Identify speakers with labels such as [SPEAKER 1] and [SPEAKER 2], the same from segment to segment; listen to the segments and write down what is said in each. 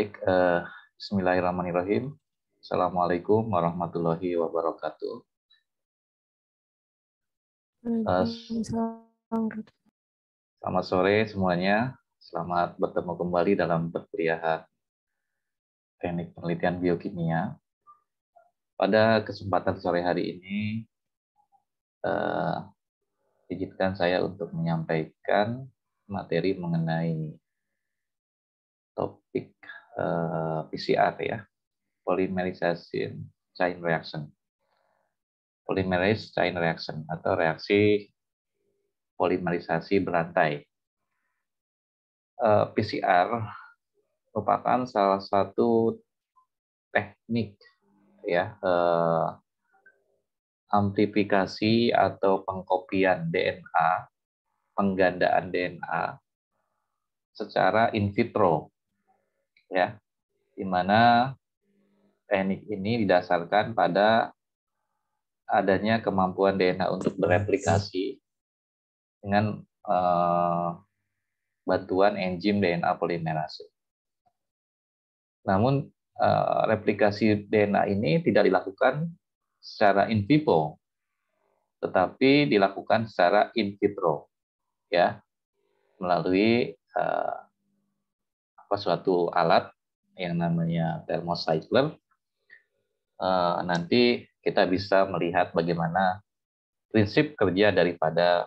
[SPEAKER 1] Baik, uh, eh, bismillahirrahmanirrahim. Assalamualaikum warahmatullahi wabarakatuh.
[SPEAKER 2] selamat sore semuanya. Selamat bertemu kembali dalam perkuliahan teknik penelitian biokimia. Pada kesempatan sore hari ini, uh, izinkan saya untuk menyampaikan materi mengenai topik Eh, PCR ya, polymerization chain reaction. Polymerase chain reaction atau reaksi polimerisasi berantai. Eh, PCR merupakan salah satu teknik ya eh, amplifikasi atau pengkopian DNA, penggandaan DNA secara in vitro ya di mana teknik ini didasarkan pada adanya kemampuan DNA untuk bereplikasi dengan eh, bantuan enzim DNA polimerase. Namun eh, replikasi DNA ini tidak dilakukan secara in vivo, tetapi dilakukan secara in vitro, ya melalui eh, apa suatu alat yang namanya thermocycler uh, nanti kita bisa melihat bagaimana prinsip kerja daripada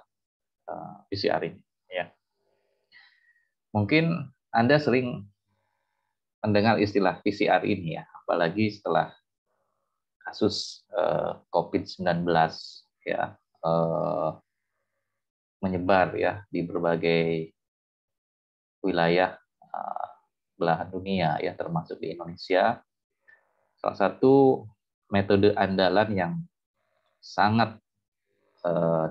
[SPEAKER 2] uh, eh, PCR ini ya mungkin anda sering mendengar istilah PCR ini ya apalagi setelah kasus uh, eh, COVID-19 ya uh, menyebar ya di berbagai wilayah belahan dunia ya termasuk di Indonesia. Salah satu metode andalan yang sangat eh,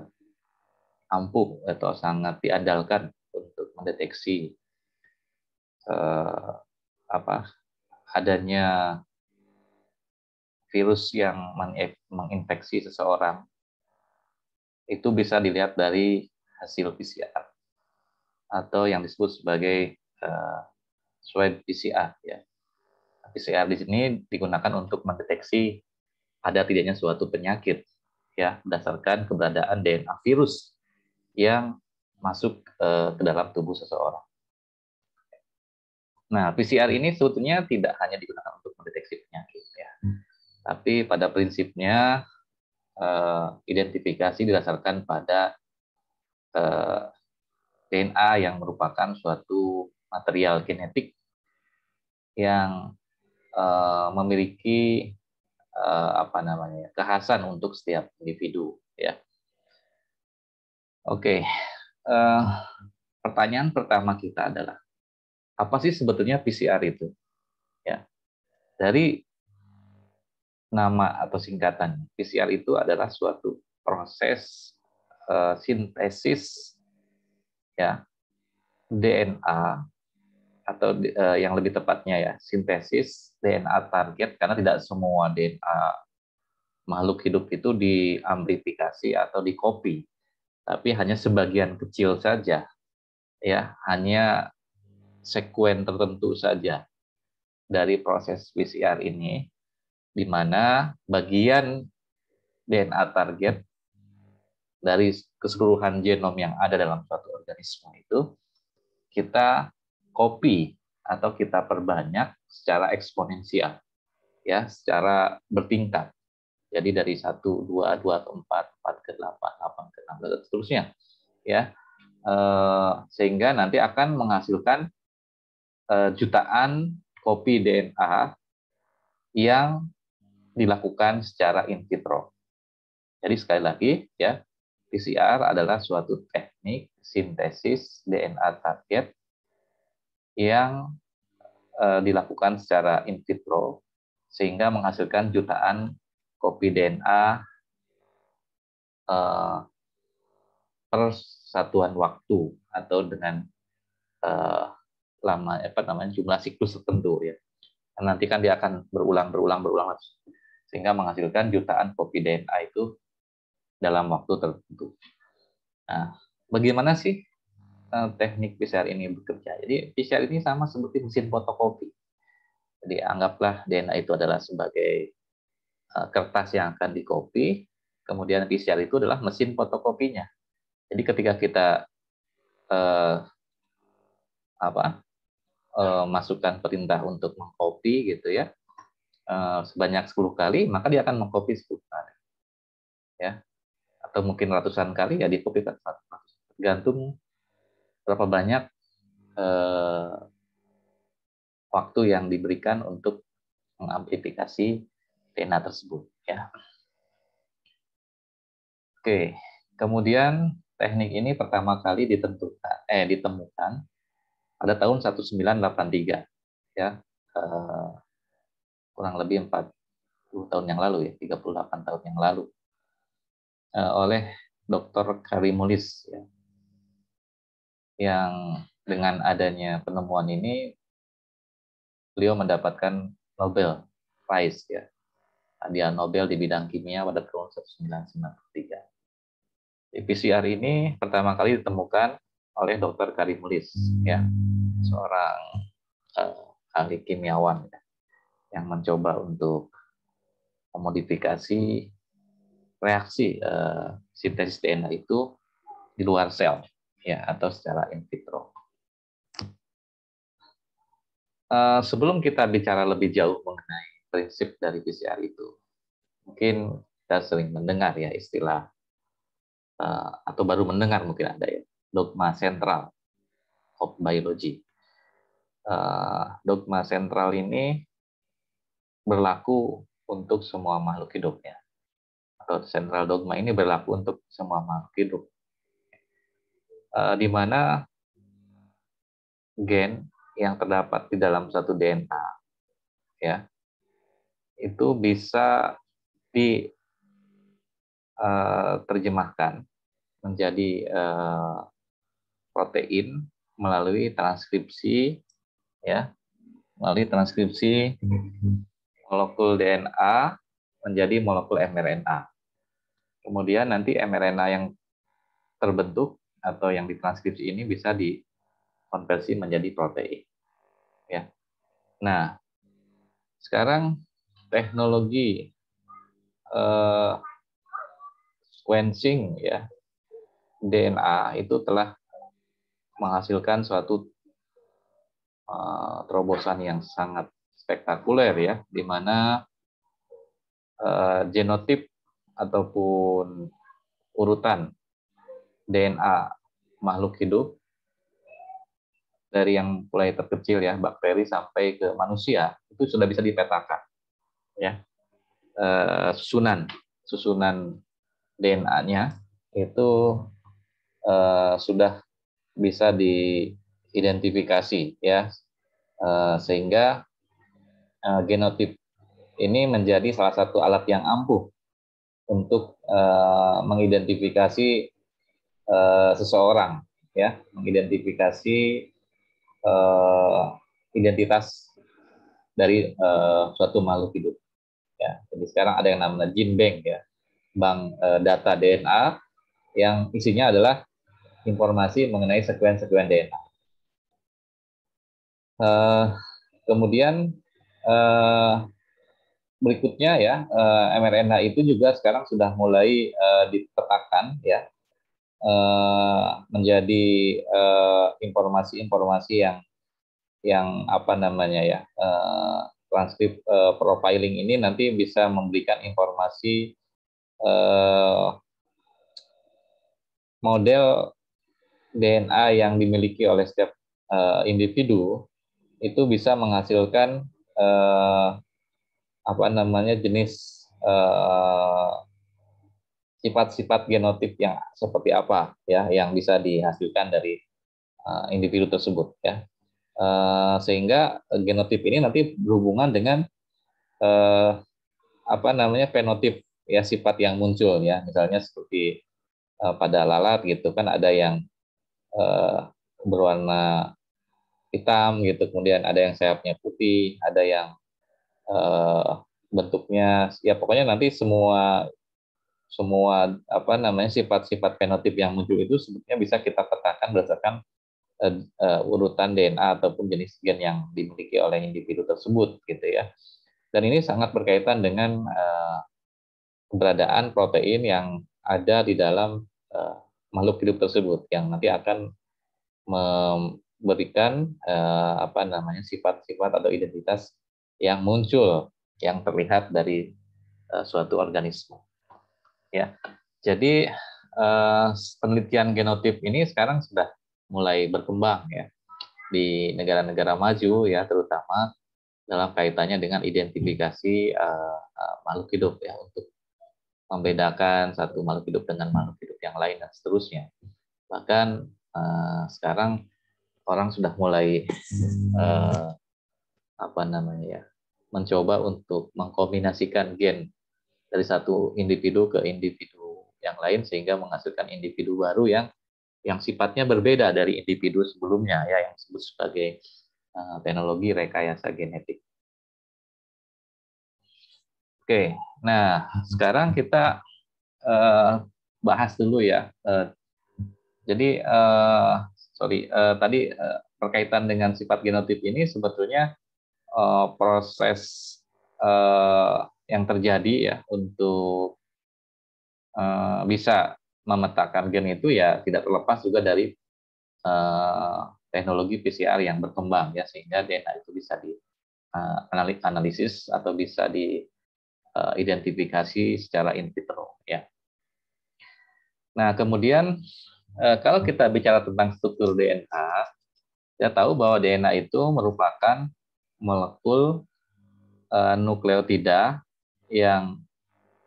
[SPEAKER 2] ampuh atau sangat diandalkan untuk mendeteksi eh, apa adanya virus yang menginfeksi seseorang itu bisa dilihat dari hasil PCR atau yang disebut sebagai uh, swab PCR ya. PCR di sini digunakan untuk mendeteksi ada tidaknya suatu penyakit ya berdasarkan keberadaan DNA virus yang masuk eh, ke dalam tubuh seseorang. Nah, PCR ini sebetulnya tidak hanya digunakan untuk mendeteksi penyakit ya. Hmm. Tapi pada prinsipnya eh, identifikasi didasarkan pada eh, DNA yang merupakan suatu material genetik yang uh, memiliki uh, apa namanya kekhasan untuk setiap individu ya oke okay. uh, eh, pertanyaan pertama kita adalah apa sih sebetulnya PCR itu ya dari nama atau singkatan PCR itu adalah suatu proses uh, sintesis ya DNA atau uh, yang lebih tepatnya ya sintesis DNA target karena tidak semua DNA makhluk hidup itu diamplifikasi atau dikopi tapi hanya sebagian kecil saja ya hanya sekuen tertentu saja dari proses PCR ini di mana bagian DNA target dari keseluruhan genom yang ada dalam suatu organisme itu kita copy atau kita perbanyak secara eksponensial ya secara bertingkat jadi dari satu dua dua ke empat 4 ke delapan delapan ke enam dan seterusnya. ya eh, Sehingga nanti akan menghasilkan eh, jutaan kopi DNA yang dilakukan secara in vitro. Jadi sekali lagi, ya PCR adalah suatu teknik sintesis DNA target yang uh, dilakukan secara in vitro sehingga menghasilkan jutaan kopi DNA eh, per satuan waktu atau dengan uh, lama apa namanya jumlah siklus tertentu ya Dan nanti kan dia akan berulang berulang berulang sehingga menghasilkan jutaan kopi DNA itu dalam waktu tertentu. Nah, bagaimana sih uh, teknik PCR ini bekerja. Jadi PCR ini sama seperti mesin fotokopi. Jadi anggaplah DNA itu adalah sebagai uh, kertas yang akan dikopi, kemudian PCR itu adalah mesin fotokopinya. Jadi ketika kita uh, apa uh, masukkan perintah untuk mengkopi, gitu ya uh, sebanyak 10 kali, maka dia akan mengkopi 10 kali. Ya, atau mungkin ratusan kali ya dikopi tergantung berapa banyak eh, waktu yang diberikan untuk mengamplifikasi tena tersebut ya. Oke, kemudian teknik ini pertama kali ditentukan eh ditemukan pada tahun 1983 ya. Eh, kurang lebih 40 tahun yang lalu ya, 38 tahun yang lalu. Eh, oleh Dr. Karimulis ya, yang dengan adanya penemuan ini beliau mendapatkan Nobel Prize ya. Hadiah Nobel di bidang kimia pada tahun 1993. Di PCR ini pertama kali ditemukan oleh Dr. Karimulis ya, seorang eh, ahli kimiawan ya, yang mencoba untuk memodifikasi reaksi eh, sintesis DNA itu di luar sel ya atau secara in vitro. Eh, sebelum kita bicara lebih jauh mengenai prinsip dari PCR itu, mungkin kita sering mendengar ya istilah eh, atau baru mendengar mungkin ada ya dogma sentral of biology. Eh, dogma sentral ini berlaku untuk semua makhluk hidupnya. Atau sentral dogma ini berlaku untuk semua makhluk hidup uh, di mana gen yang terdapat di dalam satu DNA ya itu bisa diterjemahkan terjemahkan menjadi eh, protein melalui transkripsi ya melalui transkripsi molekul DNA menjadi molekul mRNA. Kemudian nanti mRNA yang terbentuk atau yang ditranskripsi ini bisa dikonversi menjadi protein. Ya. Nah, sekarang teknologi eh, sequencing ya DNA itu telah menghasilkan suatu eh, terobosan yang sangat spektakuler ya, di mana eh, genotip ataupun urutan DNA makhluk hidup dari yang mulai terkecil ya bakteri sampai ke manusia itu sudah bisa dipetakan ya eh, susunan susunan DNA-nya itu eh, sudah bisa diidentifikasi ya eh, sehingga genotip ini menjadi salah satu alat yang ampuh untuk mengidentifikasi Eh, seseorang ya mengidentifikasi uh, identitas dari uh, suatu makhluk hidup ya jadi sekarang ada yang namanya gene bank ya bank uh, data DNA yang isinya adalah informasi mengenai sekuen-sekuen DNA uh, kemudian uh, berikutnya ya mRNA itu juga sekarang sudah mulai uh, ditetapkan ya Eh, menjadi eh, informasi-informasi yang yang apa namanya ya eh, transkrip profiling ini nanti bisa memberikan informasi model DNA yang dimiliki oleh setiap individu itu bisa menghasilkan apa namanya jenis sifat-sifat genotip yang seperti apa ya yang bisa dihasilkan dari uh, individu tersebut ya uh, sehingga genotip ini nanti berhubungan dengan uh, apa namanya fenotip ya sifat yang muncul ya misalnya seperti uh, pada lalat gitu kan ada yang uh, berwarna hitam gitu kemudian ada yang sayapnya putih ada yang uh, bentuknya ya pokoknya nanti semua semua apa namanya sifat-sifat fenotip yang muncul itu sebetulnya bisa kita petakan berdasarkan uh, uh, urutan DNA ataupun jenis gen yang dimiliki oleh individu tersebut gitu ya. Dan ini sangat berkaitan dengan uh, keberadaan protein yang ada di dalam uh, makhluk hidup tersebut yang nanti akan memberikan uh, apa namanya sifat-sifat atau identitas yang muncul yang terlihat dari uh, suatu organisme ya. Jadi eh, penelitian genotip ini sekarang sudah mulai berkembang ya di negara-negara maju ya terutama dalam kaitannya dengan identifikasi eh, eh, makhluk hidup ya untuk membedakan satu makhluk hidup dengan makhluk hidup yang lain dan seterusnya. Bahkan eh, sekarang orang sudah mulai eh, apa namanya ya mencoba untuk mengkombinasikan gen dari satu individu ke individu yang lain sehingga menghasilkan individu baru yang yang sifatnya berbeda dari individu sebelumnya ya yang disebut sebagai uh, teknologi rekayasa genetik. Oke, nah sekarang kita uh, bahas dulu ya. Uh, jadi uh, sorry uh, tadi uh, berkaitan dengan sifat genotip ini sebetulnya uh, proses uh, yang terjadi ya untuk uh, bisa memetakan gen itu ya tidak terlepas juga dari uh, teknologi PCR yang berkembang ya sehingga DNA itu bisa dianalisis eh, uh, atau bisa diidentifikasi secara in vitro ya. Nah kemudian kalau kita bicara tentang struktur DNA, kita tahu bahwa DNA itu merupakan molekul nukleotida yang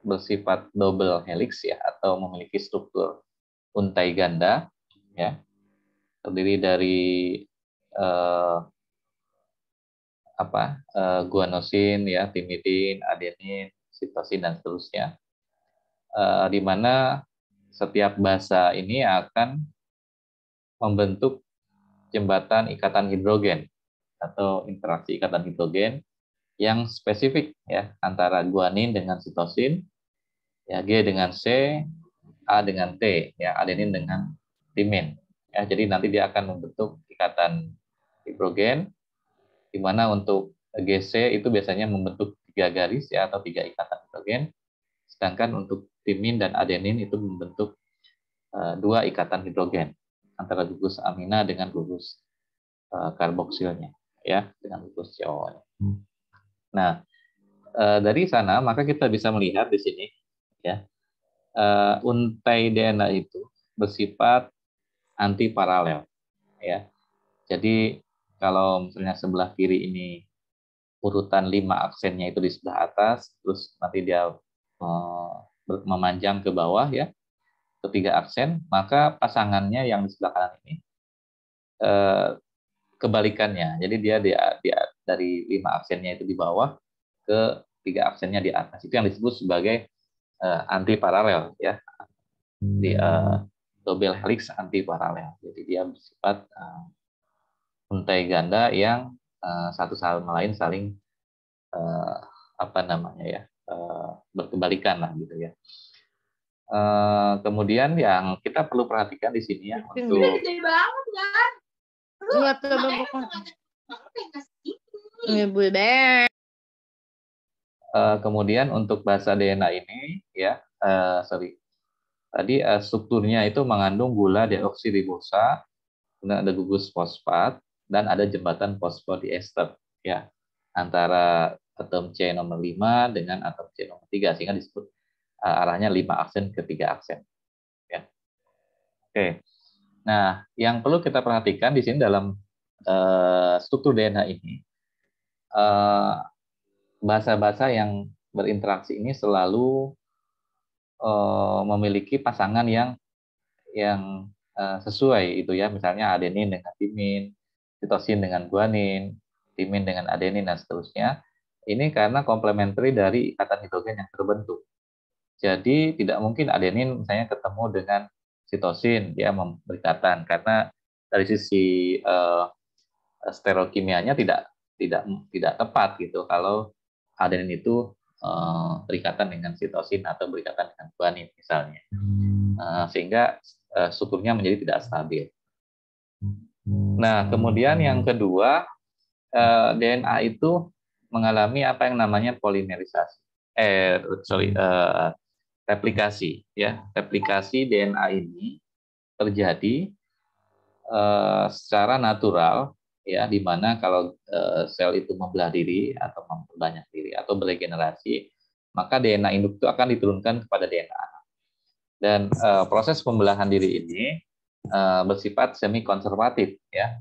[SPEAKER 2] bersifat double helix ya atau memiliki struktur untai ganda ya terdiri dari eh, apa eh, guanosin ya timidin adenin sitosin dan seterusnya eh, di mana setiap basa ini akan membentuk jembatan ikatan hidrogen atau interaksi ikatan hidrogen yang spesifik ya antara guanin dengan sitosin, ya G dengan C, A dengan T, ya adenin dengan timin. Ya, jadi nanti dia akan membentuk ikatan hidrogen di mana untuk GC itu biasanya membentuk tiga garis ya atau tiga ikatan hidrogen, sedangkan untuk timin dan adenin itu membentuk eh, dua ikatan hidrogen antara gugus amina dengan gugus eh, karboksilnya ya dengan gugus co Hmm. Nah, eh, dari sana maka kita bisa melihat di sini ya eh, untai DNA itu bersifat anti paralel ya. Jadi kalau misalnya sebelah kiri ini urutan lima aksennya itu di sebelah atas, terus nanti dia eh, memanjang ke bawah ya, ketiga aksen, maka pasangannya yang di sebelah kanan ini eh, kebalikannya. Jadi dia, di, di, dari lima absennya itu di bawah ke tiga absennya di atas. Itu yang disebut sebagai uh, eh, anti paralel ya. Di uh, hmm. eh, double helix anti paralel. Jadi dia bersifat uh,
[SPEAKER 1] eh,
[SPEAKER 2] untai ganda yang uh, satu sama lain saling uh, apa namanya ya uh, berkebalikan lah gitu ya. Uh, kemudian yang kita perlu perhatikan di sini ya untuk
[SPEAKER 1] banget, kan? Iya, Ibu deh.
[SPEAKER 2] Uh, kemudian untuk bahasa DNA ini ya uh, sorry tadi uh, strukturnya itu mengandung gula deoksiribosa kemudian ada gugus fosfat dan ada jembatan fosfodiester ya antara atom C nomor 5 dengan atom C nomor 3 sehingga disebut uh, arahnya 5 aksen ke 3 aksen ya oke okay. Nah, yang perlu kita perhatikan di sini dalam uh, struktur DNA ini, eh, bahasa-bahasa uh, yang berinteraksi ini selalu uh, memiliki pasangan yang yang uh, sesuai itu ya, misalnya adenin dengan timin, sitosin dengan guanin, timin dengan adenin dan seterusnya. Ini karena komplementari dari ikatan hidrogen yang terbentuk. Jadi tidak mungkin adenin misalnya ketemu dengan sitosin dia memberikatan karena dari sisi uh, stereokimianya tidak tidak tidak tepat gitu kalau adenin itu uh, eh, berikatan dengan sitosin atau berikatan dengan guanin misalnya uh, sehingga uh, strukturnya menjadi tidak stabil. Hmm. Nah kemudian yang kedua uh, DNA itu mengalami apa yang namanya polimerisasi eh sorry uh, replikasi ya replikasi DNA ini terjadi uh, secara natural ya di mana kalau uh, sel itu membelah diri atau memperbanyak diri atau beregenerasi maka DNA induk itu akan diturunkan kepada DNA anak dan uh, proses pembelahan diri ini uh, bersifat semi konservatif ya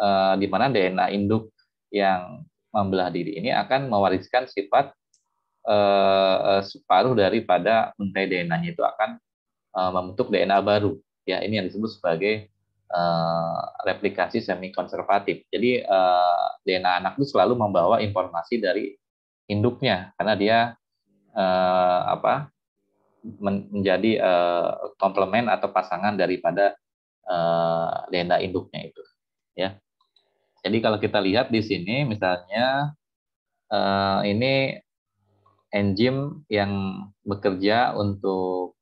[SPEAKER 2] uh, di mana DNA induk yang membelah diri ini akan mewariskan sifat Eh, eh, separuh daripada untai DNA-nya itu akan eh, membentuk DNA baru. Ya, ini yang disebut sebagai replikasi semi konservatif. Jadi DNA anak itu selalu membawa informasi dari induknya karena dia apa menjadi komplement atau pasangan daripada DNA induknya itu. Ya. Jadi kalau kita lihat di sini misalnya ini enzim yang bekerja untuk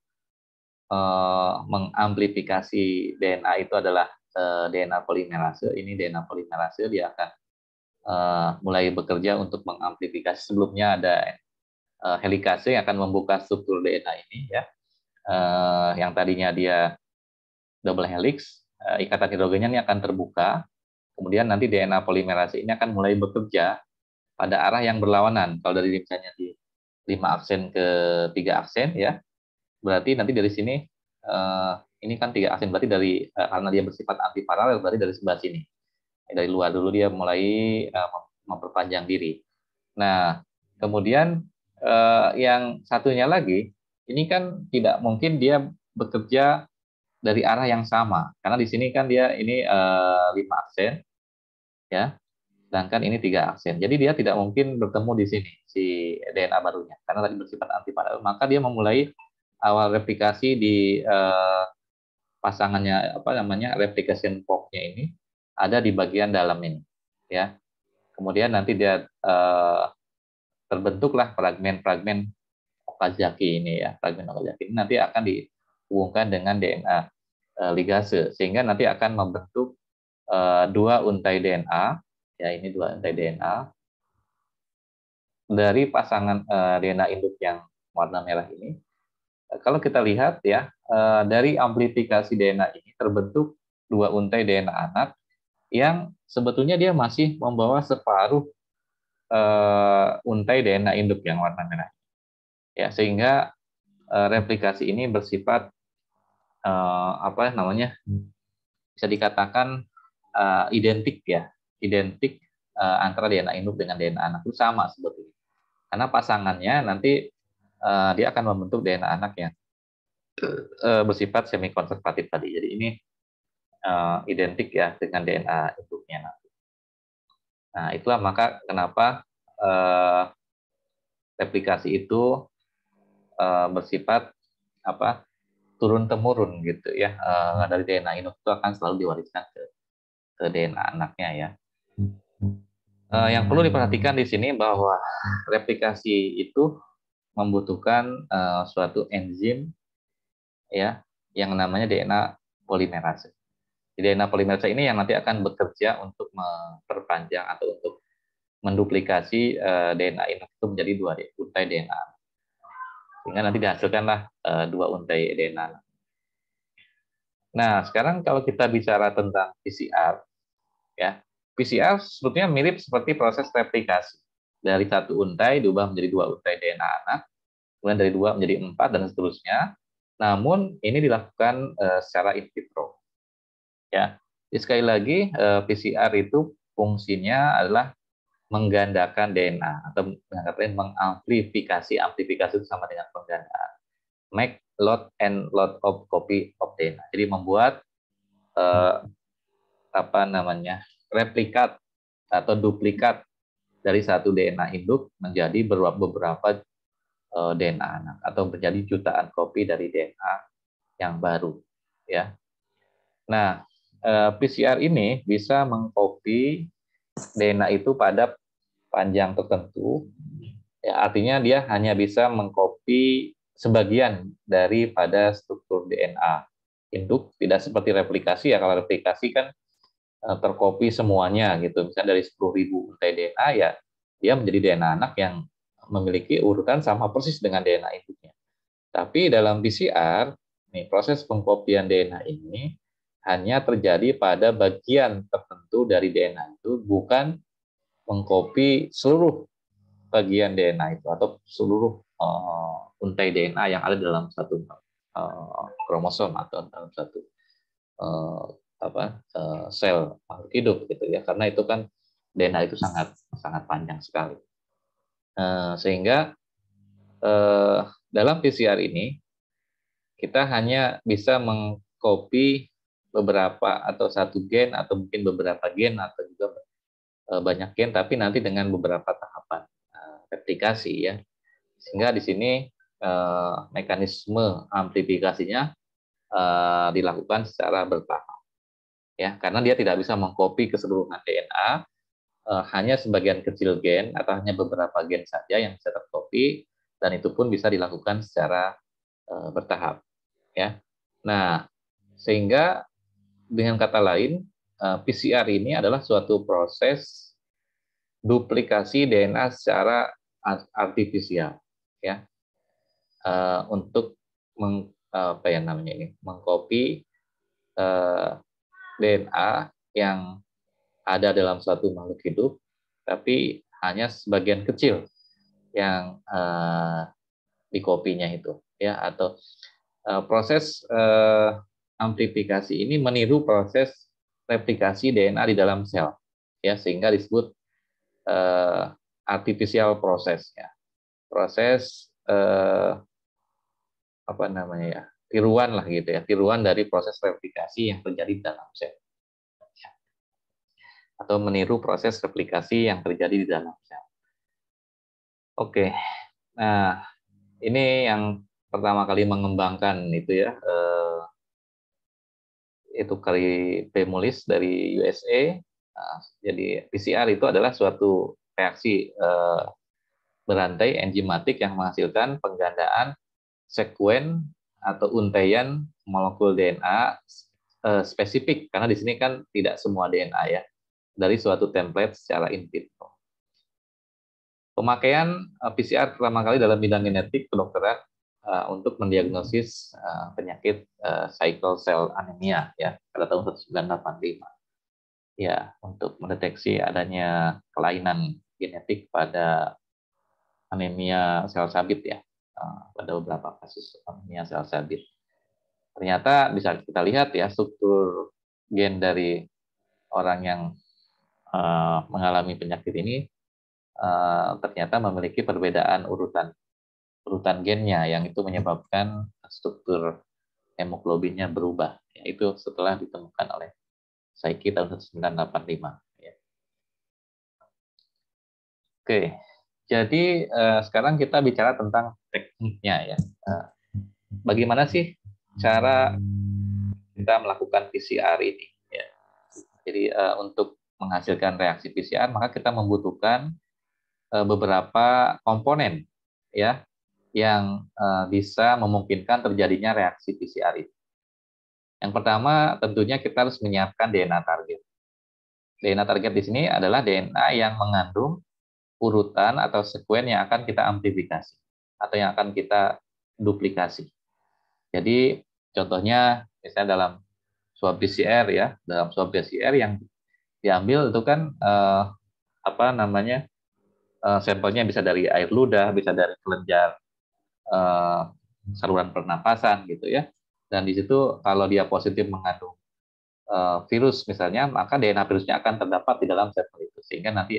[SPEAKER 2] uh, mengamplifikasi DNA itu adalah uh, eh, DNA polimerase. Ini DNA polimerase dia akan uh, mulai bekerja untuk mengamplifikasi. Sebelumnya ada uh, helikase yang akan membuka struktur DNA ini ya. Uh, yang tadinya dia double helix, uh, ikatan hidrogennya ini akan terbuka. Kemudian nanti DNA polimerase ini akan mulai bekerja pada arah yang berlawanan. Kalau dari misalnya di 5 aksen ke 3 aksen ya. Berarti nanti dari sini uh, ini kan 3 aksen berarti dari uh, karena dia bersifat anti paralel berarti dari sebelah sini. Dari luar dulu dia mulai uh, memperpanjang diri. Nah, kemudian uh, yang satunya lagi ini kan tidak mungkin dia bekerja dari arah yang sama karena di sini kan dia ini uh, 5 aksen ya sedangkan ini tiga aksen. Jadi dia tidak mungkin bertemu di sini si DNA barunya karena tadi bersifat antiparalel. Maka dia memulai awal replikasi di eh, pasangannya apa namanya replication forknya ini ada di bagian dalam ini, ya. Kemudian nanti dia eh, terbentuklah fragmen-fragmen Okazaki ini ya, fragmen Okazaki ini nanti akan dihubungkan dengan DNA eh, ligase sehingga nanti akan membentuk eh, dua untai DNA ya ini dua untai DNA dari pasangan uh, eh, DNA induk yang warna merah ini eh, kalau kita lihat ya eh, dari amplifikasi DNA ini terbentuk dua untai DNA anak yang sebetulnya dia masih membawa separuh untai DNA induk yang warna merah ya sehingga replikasi ini bersifat apa namanya bisa dikatakan identik ya identik uh, antara DNA induk dengan DNA anak itu sama sebetulnya. Karena pasangannya nanti uh, dia akan membentuk DNA anak yang uh, bersifat semi konservatif tadi. Jadi ini uh, identik ya dengan DNA induknya Nah itulah maka kenapa uh, replikasi itu uh, bersifat apa turun temurun gitu ya dari DNA induk itu akan selalu diwariskan ke ke DNA anaknya ya Uh, yang perlu diperhatikan di sini bahwa replikasi itu membutuhkan uh, suatu enzim ya yang namanya DNA polimerase. DNA polimerase ini yang nanti akan bekerja untuk memperpanjang atau untuk menduplikasi uh, eh, DNA ini itu menjadi dua untai DNA. Sehingga nanti dihasilkanlah uh, dua untai DNA. Nah, sekarang kalau kita bicara tentang PCR ya. PCR sebetulnya mirip seperti proses replikasi. Dari satu untai diubah menjadi dua untai DNA anak, kemudian dari dua menjadi empat, dan seterusnya. Namun, ini dilakukan eh, secara in vitro. Ya. Jadi, sekali lagi, eh, PCR itu fungsinya adalah menggandakan DNA, atau mengatakan mengamplifikasi. Amplifikasi itu sama dengan penggandaan. Make lot and lot of copy of DNA. Jadi, membuat eh, apa namanya replikat atau duplikat dari satu DNA induk menjadi beberapa eh, DNA anak atau menjadi jutaan kopi dari DNA yang baru ya. Nah, eh, PCR ini bisa mengkopi DNA itu pada panjang tertentu. Ya, artinya dia hanya bisa mengkopi sebagian daripada struktur DNA induk, tidak seperti replikasi ya. Kalau replikasi kan Eh, terkopi semuanya gitu. Misalnya dari 10.000 untai DNA ya dia menjadi DNA anak yang memiliki urutan sama persis dengan DNA induknya. Tapi dalam PCR, nih proses pengkopian DNA ini hanya terjadi pada bagian tertentu dari DNA itu, bukan mengkopi seluruh bagian DNA itu atau seluruh uh, untai DNA yang ada dalam satu uh, kromosom atau dalam satu uh, apa eh, sel makhluk hidup gitu ya karena itu kan DNA itu sangat sangat panjang sekali eh, sehingga eh, dalam PCR ini kita hanya bisa mengcopy beberapa atau satu gen atau mungkin beberapa gen atau juga banyak gen tapi nanti dengan beberapa tahapan replikasi ya sehingga di sini mekanisme amplifikasinya dilakukan secara bertahap ya karena dia tidak bisa mengcopy keseluruhan DNA eh, hanya sebagian kecil gen atau hanya beberapa gen saja yang bisa tercopy dan itu pun bisa dilakukan secara eh, bertahap ya nah sehingga dengan kata lain eh, PCR ini adalah suatu proses duplikasi DNA secara artifisial ya eh, untuk meng, apa ya namanya ini mengcopy uh, DNA yang ada dalam suatu makhluk hidup, tapi hanya sebagian kecil yang uh, di kopinya itu, ya atau uh, proses uh, amplifikasi ini meniru proses replikasi DNA di dalam sel, ya sehingga disebut uh, artificial process, ya proses uh, apa namanya ya tiruan lah gitu ya, tiruan dari proses replikasi yang terjadi dalam sel. Ya. Atau meniru proses replikasi yang terjadi di dalam sel. Oke. Nah, ini yang pertama kali mengembangkan itu ya eh, itu kali Pemulis dari USA. Nah, jadi PCR itu adalah suatu reaksi eh, berantai enzimatik yang menghasilkan penggandaan sekuen atau untaian molekul DNA eh, spesifik karena di sini kan tidak semua DNA ya dari suatu template secara in vitro. Pemakaian eh, PCR pertama kali dalam bidang genetik kedokteran uh, untuk mendiagnosis penyakit uh, sickle cell anemia ya pada tahun 1985. Ya, untuk mendeteksi adanya kelainan genetik pada anemia sel sabit ya. Eh, pada beberapa kasus anemia sel sel Ternyata bisa kita lihat ya struktur gen dari orang yang eh, mengalami penyakit ini eh, ternyata memiliki perbedaan urutan urutan gennya yang itu menyebabkan struktur hemoglobinnya berubah ya, Itu setelah ditemukan oleh Saiki tahun 1985 ya. Oke, jadi sekarang kita bicara tentang
[SPEAKER 1] tekniknya hmm. ya. ya.
[SPEAKER 2] Nah, bagaimana sih cara kita melakukan PCR ini? Ya. Jadi eh, untuk menghasilkan reaksi PCR maka kita membutuhkan eh, beberapa komponen ya yang eh, bisa memungkinkan terjadinya reaksi PCR ini Yang pertama tentunya kita harus menyiapkan DNA target. DNA target di sini adalah DNA yang mengandung urutan atau sekuen yang akan kita amplifikasi atau yang akan kita duplikasi. Jadi contohnya misalnya dalam swab PCR ya, dalam swab PCR yang diambil itu kan eh, apa namanya eh, sampelnya bisa dari air ludah, bisa dari kelenjar eh, saluran pernapasan gitu ya. Dan di situ kalau dia positif mengandung eh, virus misalnya, maka DNA virusnya akan terdapat di dalam sampel itu sehingga nanti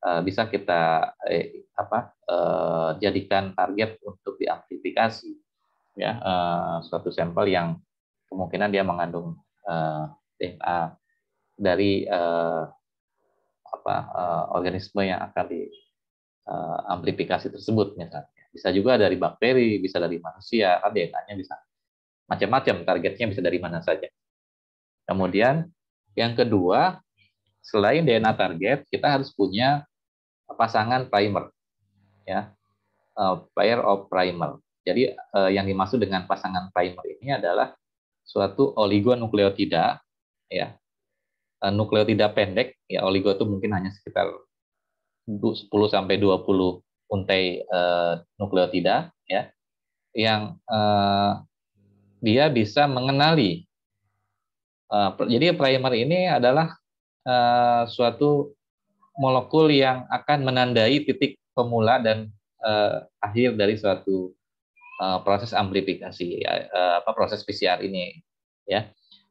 [SPEAKER 2] Eh, bisa kita eh, apa eh, jadikan target untuk diamplifikasi ya eh, suatu sampel yang kemungkinan dia mengandung eh, DNA dari eh, apa eh, organisme yang akan diamplifikasi eh, tersebut misalnya bisa juga dari bakteri bisa dari manusia kan DNA-nya bisa macam-macam targetnya bisa dari mana saja kemudian yang kedua selain DNA target kita harus punya pasangan primer ya uh, pair of primer jadi eh, yang dimaksud dengan pasangan primer ini adalah suatu oligonukleotida ya eh, nukleotida pendek ya oligo itu mungkin hanya sekitar 10 sampai 20 untai nukleotida ya yang dia bisa mengenali. jadi primer ini adalah suatu molekul yang akan menandai titik pemula dan uh, akhir dari suatu uh, proses amplifikasi uh, proses PCR ini ya.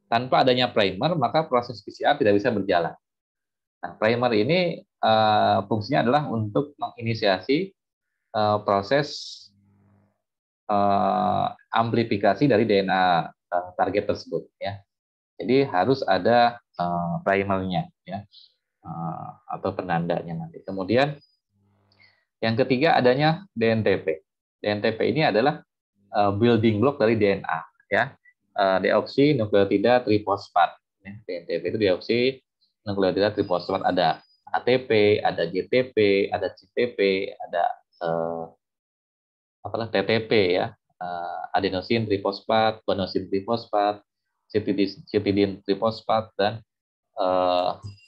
[SPEAKER 2] Tanpa adanya primer maka proses PCR tidak bisa berjalan. Nah, primer ini uh, fungsinya adalah untuk menginisiasi uh, proses uh, amplifikasi dari DNA uh, target tersebut ya. Jadi harus ada uh, primernya ya. Eh, atau penandanya nanti. Kemudian yang ketiga adanya DNTP. DNTP ini adalah eh, building block dari DNA ya. Eh, deoksi nukleotida trifosfat ya, DNTP itu deoksi nukleotida trifosfat ada ATP, ada GTP, ada CTP, ada apa apalah TTP ya. adenosin trifosfat, guanosin trifosfat, citidin, trifosfat dan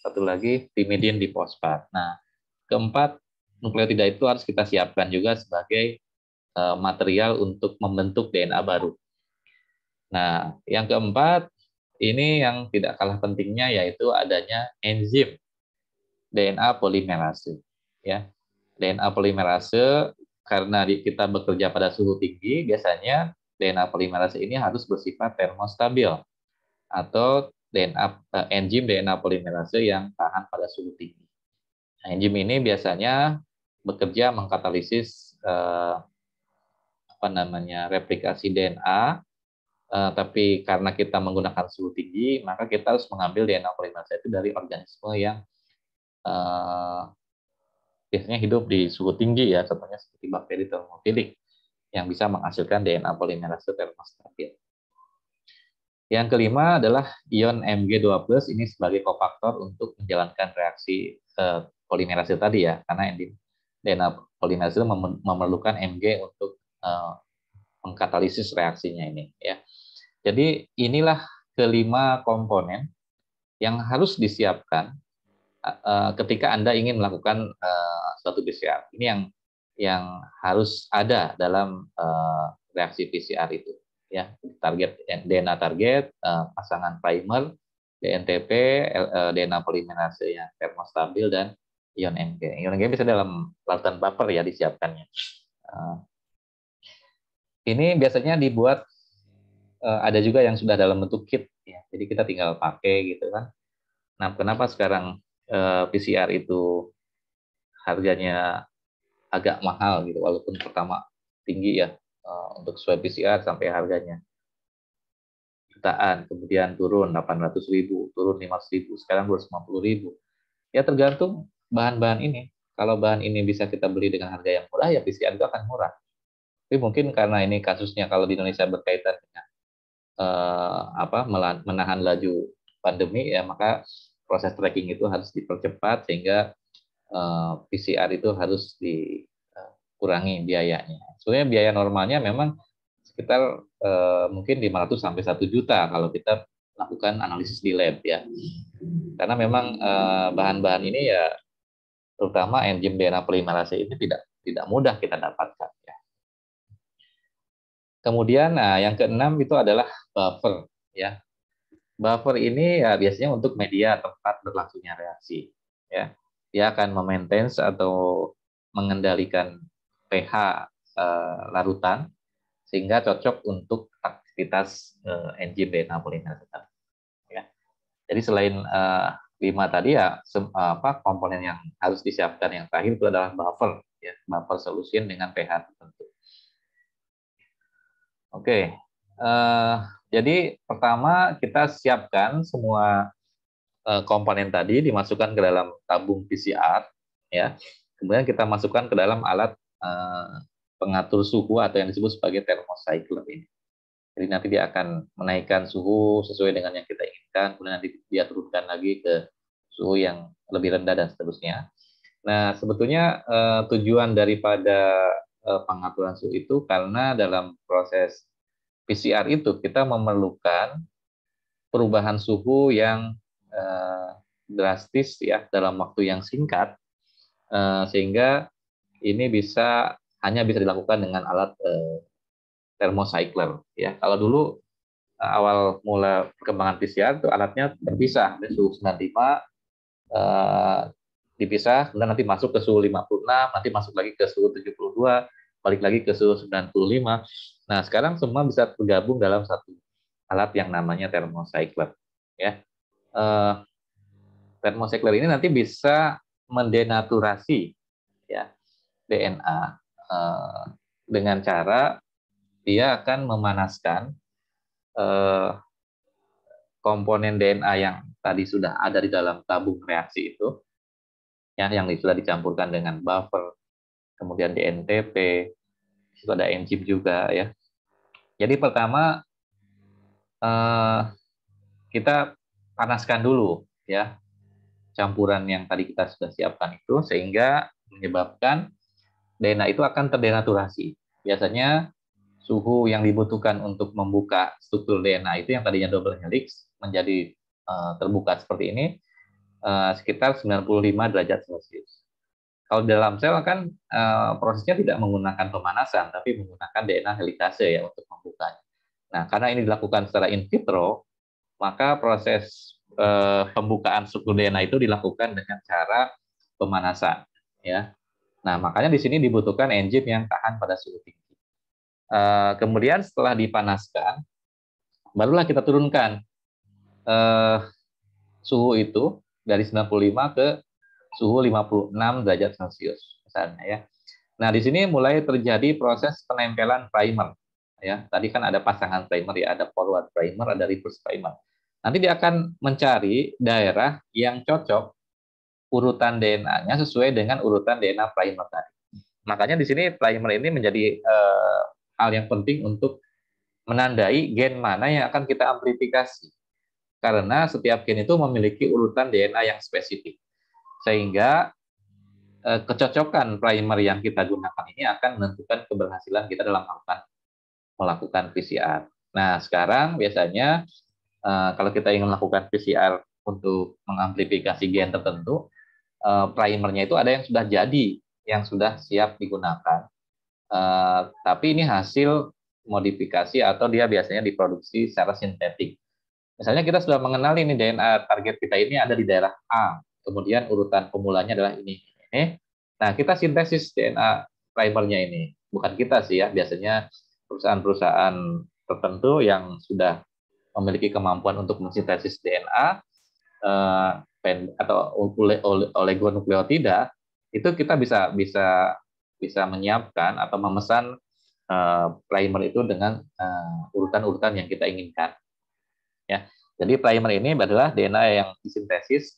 [SPEAKER 2] satu lagi timidin di fosfat. Nah, keempat nukleotida itu harus kita siapkan juga sebagai eh, material untuk membentuk DNA baru. Nah, yang keempat ini yang tidak kalah pentingnya yaitu adanya enzim DNA polimerase ya. DNA polimerase karena kita bekerja pada suhu tinggi biasanya DNA polimerase ini harus bersifat termostabil atau DNA eh, enzim DNA polimerase yang tahan pada suhu tinggi. Nah, enzim ini biasanya bekerja mengkatalisis eh, apa namanya replikasi DNA eh, tapi karena kita menggunakan suhu tinggi maka kita harus mengambil DNA polimerase itu dari organisme yang eh, biasanya hidup di suhu tinggi ya contohnya seperti bakteri termofilik yang bisa menghasilkan DNA polimerase termostatik. Ya. Yang kelima adalah ion Mg2+ ini sebagai kofaktor untuk menjalankan reaksi eh, polimerase tadi ya, karena DNA polimerase memerlukan Mg untuk eh, mengkatalisis reaksinya ini ya. Jadi inilah kelima komponen yang harus disiapkan eh, ketika Anda ingin melakukan eh, suatu PCR. Ini yang yang harus ada dalam eh, reaksi PCR itu ya target eh, DNA target, eh, pasangan primer, DNTP, eh, DNA polimerase yang termostabil dan ion NK. Ion Mg bisa dalam larutan paper ya disiapkannya. Ini biasanya dibuat ada juga yang sudah dalam bentuk kit ya. Jadi kita tinggal pakai gitu kan. Nah, kenapa sekarang PCR itu harganya agak mahal gitu walaupun pertama tinggi ya Eh, untuk swab PCR sampai harganya jutaan, kemudian turun 800 ribu, turun 500 ribu, sekarang 250 ribu. Ya tergantung bahan-bahan ini. Kalau bahan ini bisa kita beli dengan harga yang murah, ya PCR itu akan murah. Tapi mungkin karena ini kasusnya kalau di Indonesia berkaitan dengan eh, apa menahan laju pandemi, ya maka proses tracking itu harus dipercepat sehingga eh, PCR itu harus di kurangi biayanya. Sebenarnya biaya normalnya memang sekitar eh, mungkin 500 sampai 1 juta kalau kita lakukan analisis di lab ya. Karena memang eh, bahan-bahan eh, ini ya terutama enzim DNA polimerase ini tidak tidak mudah kita dapatkan ya. Kemudian nah, yang keenam itu adalah buffer ya. Buffer ini ya biasanya untuk media tempat berlangsungnya reaksi ya. Dia akan memaintain atau mengendalikan pH eh, larutan sehingga cocok untuk aktivitas enzim eh, DNA polimerase Ya. Jadi selain eh, lima tadi ya apa komponen yang harus disiapkan yang terakhir itu adalah buffer ya, buffer solution dengan pH tertentu. Oke. Uh, jadi pertama kita siapkan semua uh, komponen tadi dimasukkan ke dalam tabung PCR ya. Kemudian kita masukkan ke dalam alat Eh, pengatur suhu atau yang disebut sebagai thermocycler ini. Jadi nanti dia akan menaikkan suhu sesuai dengan yang kita inginkan, kemudian nanti dia turunkan lagi ke suhu yang lebih rendah dan seterusnya. Nah, sebetulnya eh, tujuan daripada eh, pengaturan suhu itu karena dalam proses PCR itu kita memerlukan perubahan suhu yang eh, drastis ya dalam waktu yang singkat eh, sehingga ini bisa hanya bisa dilakukan dengan alat eh, thermocycler ya. Kalau dulu eh, awal mula perkembangan PCR itu alatnya terpisah dari suhu 95 eh, dipisah kemudian nanti masuk ke suhu 56, nanti masuk lagi ke suhu 72, balik lagi ke suhu 95. Nah, sekarang semua bisa tergabung dalam satu alat yang namanya thermocycler ya. Eh, thermocycler ini nanti bisa mendenaturasi ya DNA eh, dengan cara dia akan memanaskan eh, komponen DNA yang tadi sudah ada di dalam tabung reaksi itu, ya, yang yang sudah dicampurkan dengan buffer, kemudian DNTP, itu ada enzim juga ya. Jadi pertama eh, kita panaskan dulu ya campuran yang tadi kita sudah siapkan itu sehingga menyebabkan DNA itu akan terdenaturasi. Biasanya suhu yang dibutuhkan untuk membuka struktur DNA itu yang tadinya double helix menjadi uh, terbuka seperti ini uh, sekitar 95 derajat Celcius. Kalau dalam sel kan uh, prosesnya tidak menggunakan pemanasan tapi menggunakan DNA helikase ya untuk membukanya. Nah, karena ini dilakukan secara in vitro, maka proses uh, pembukaan struktur DNA itu dilakukan dengan cara pemanasan ya Nah, hmm. makanya di sini dibutuhkan enzim yang tahan pada suhu tinggi. E, kemudian setelah dipanaskan, barulah kita turunkan e, suhu itu dari 95 ke suhu 56 derajat Celcius misalnya ya. Nah, di sini mulai terjadi proses penempelan primer ya. Tadi kan ada pasangan primer ya, ada forward primer, ada reverse primer. Nanti dia akan mencari daerah yang cocok urutan DNA-nya sesuai dengan urutan DNA primer tadi. Makanya di sini primer ini menjadi uh, hal yang penting untuk menandai gen mana yang akan kita amplifikasi. Karena setiap gen itu memiliki urutan DNA yang spesifik. Sehingga uh, kecocokan primer yang kita gunakan ini akan menentukan keberhasilan kita dalam melakukan melakukan PCR. Nah, sekarang biasanya uh, kalau kita ingin melakukan PCR untuk mengamplifikasi gen tertentu, Eh, primernya itu ada yang sudah jadi, yang sudah siap digunakan. Eh, tapi ini hasil modifikasi atau dia biasanya diproduksi secara sintetik. Misalnya kita sudah mengenal ini DNA target kita ini ada di daerah A, kemudian urutan pemulanya adalah ini. Nah, kita sintesis DNA primernya ini. Bukan kita sih ya, biasanya perusahaan-perusahaan tertentu yang sudah memiliki kemampuan untuk mensintesis DNA, eh, atau oleh oligonukleotida itu kita bisa bisa bisa menyiapkan atau memesan uh, primer itu dengan eh, urutan-urutan uh, yang kita inginkan. Ya. Jadi primer ini adalah DNA yang disintesis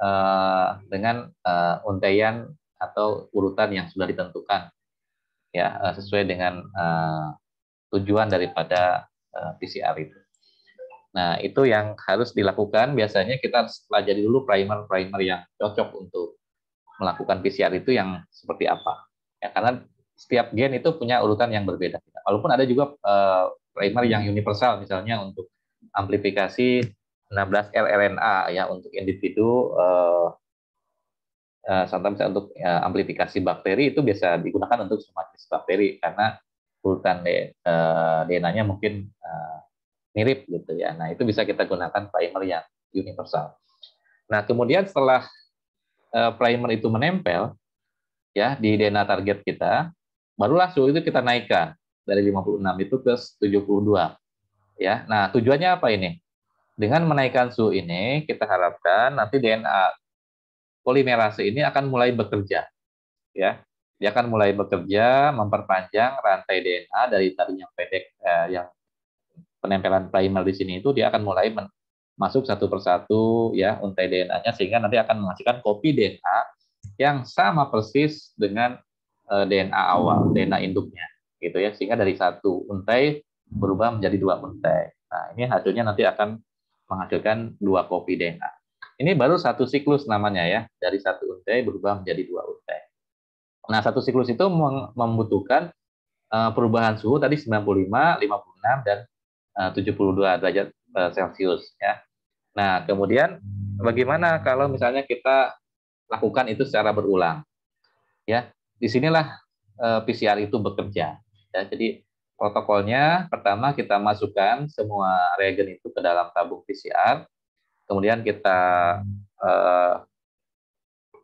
[SPEAKER 2] uh, dengan uh, untaian atau urutan yang sudah ditentukan. Ya, uh, sesuai dengan uh, tujuan daripada uh, PCR itu. Nah, itu yang harus dilakukan. Biasanya kita harus pelajari dulu primer-primer yang cocok untuk melakukan PCR itu yang seperti apa. Ya, karena setiap gen itu punya urutan yang berbeda. Walaupun ada juga eh, primer yang universal, misalnya untuk amplifikasi 16 lRNA ya untuk individu eh, eh sometimes untuk ya, amplifikasi bakteri itu bisa digunakan untuk semua bakteri karena urutan DNA-nya eh, mungkin mirip gitu ya. Nah, itu bisa kita gunakan primer yang universal. Nah, kemudian setelah eh, primer itu menempel ya di DNA target kita, barulah suhu itu kita naikkan dari 56 itu ke 72. Ya. Nah, tujuannya apa ini? Dengan menaikkan suhu ini, kita harapkan nanti DNA polimerase ini akan mulai bekerja. Ya. Dia akan mulai bekerja memperpanjang rantai DNA dari tadinya pendek eh, yang penempelan primer di sini itu dia akan mulai masuk satu persatu ya untai DNA-nya sehingga nanti akan menghasilkan kopi DNA yang sama persis dengan eh, DNA awal, DNA induknya gitu ya sehingga dari satu untai berubah menjadi dua untai. Nah, ini hasilnya nanti akan menghasilkan dua kopi DNA. Ini baru satu siklus namanya ya, dari satu untai berubah menjadi dua untai. Nah, satu siklus itu membutuhkan eh, perubahan suhu tadi 95, 56 dan 72 eh, derajat eh, Celcius ya. Nah, kemudian bagaimana kalau misalnya kita lakukan itu secara berulang? Ya, di sinilah eh, PCR itu bekerja. Ya, jadi protokolnya pertama kita masukkan semua reagen itu ke dalam tabung PCR, kemudian kita eh,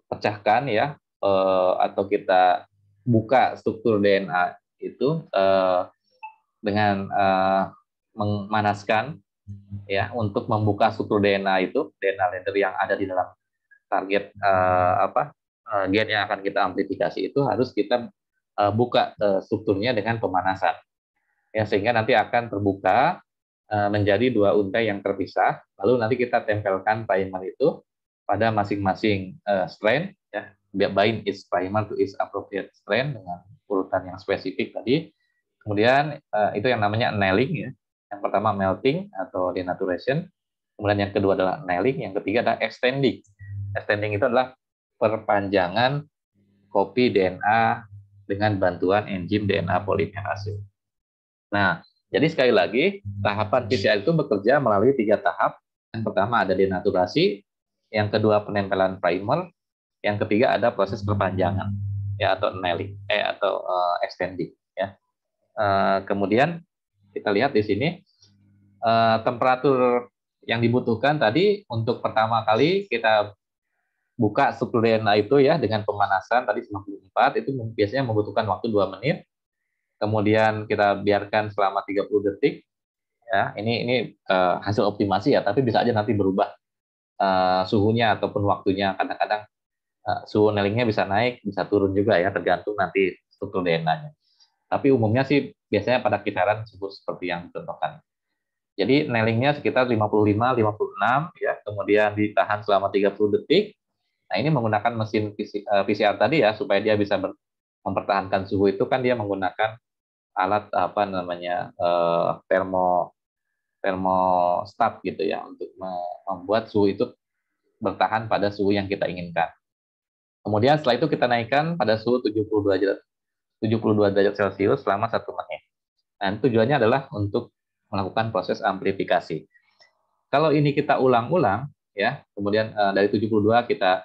[SPEAKER 2] pecahkan ya eh, atau kita buka struktur DNA itu eh, dengan eh, memanaskan ya untuk membuka struktur DNA itu DNA ladder yang ada di dalam target uh, apa uh, gen yang akan kita amplifikasi itu harus kita uh, buka uh, strukturnya dengan pemanasan ya sehingga nanti akan terbuka uh, menjadi dua untai yang terpisah lalu nanti kita tempelkan primer itu pada masing-masing uh, strand ya bind its primer to its appropriate strain dengan urutan yang spesifik tadi kemudian uh, itu yang namanya annealing ya yang pertama melting atau denaturation, kemudian yang kedua adalah annealing, yang ketiga adalah extending. Extending itu adalah perpanjangan kopi DNA dengan bantuan enzim DNA polimerase. Nah, jadi sekali lagi tahapan PCR itu bekerja melalui tiga tahap. Yang pertama ada denaturasi, yang kedua penempelan primer, yang ketiga ada proses perpanjangan ya atau annealing eh atau uh, extending ya. Uh, kemudian kita lihat di sini uh, temperatur yang dibutuhkan tadi untuk pertama kali kita buka suplena itu ya dengan pemanasan tadi 94 itu biasanya membutuhkan waktu 2 menit. Kemudian kita biarkan selama 30 detik. Ya, ini ini uh, hasil optimasi ya, tapi bisa aja nanti berubah uh, suhunya ataupun waktunya. Kadang-kadang uh, suhu nelingnya bisa naik, bisa turun juga ya tergantung nanti struktur DNA-nya. Tapi umumnya sih biasanya pada kisaran tersebut seperti yang contohkan. Jadi nailingnya sekitar 55-56 ya, kemudian ditahan selama 30 detik. Nah ini menggunakan mesin PCR eh, tadi ya supaya dia bisa mempertahankan suhu itu kan dia menggunakan alat apa namanya eh, termo termostat gitu ya untuk membuat suhu itu bertahan pada suhu yang kita inginkan. Kemudian setelah itu kita naikkan pada suhu 72 72 derajat Celcius selama satu menit. Dan tujuannya adalah untuk melakukan proses amplifikasi. Kalau ini kita ulang-ulang, ya, kemudian uh, dari 72 kita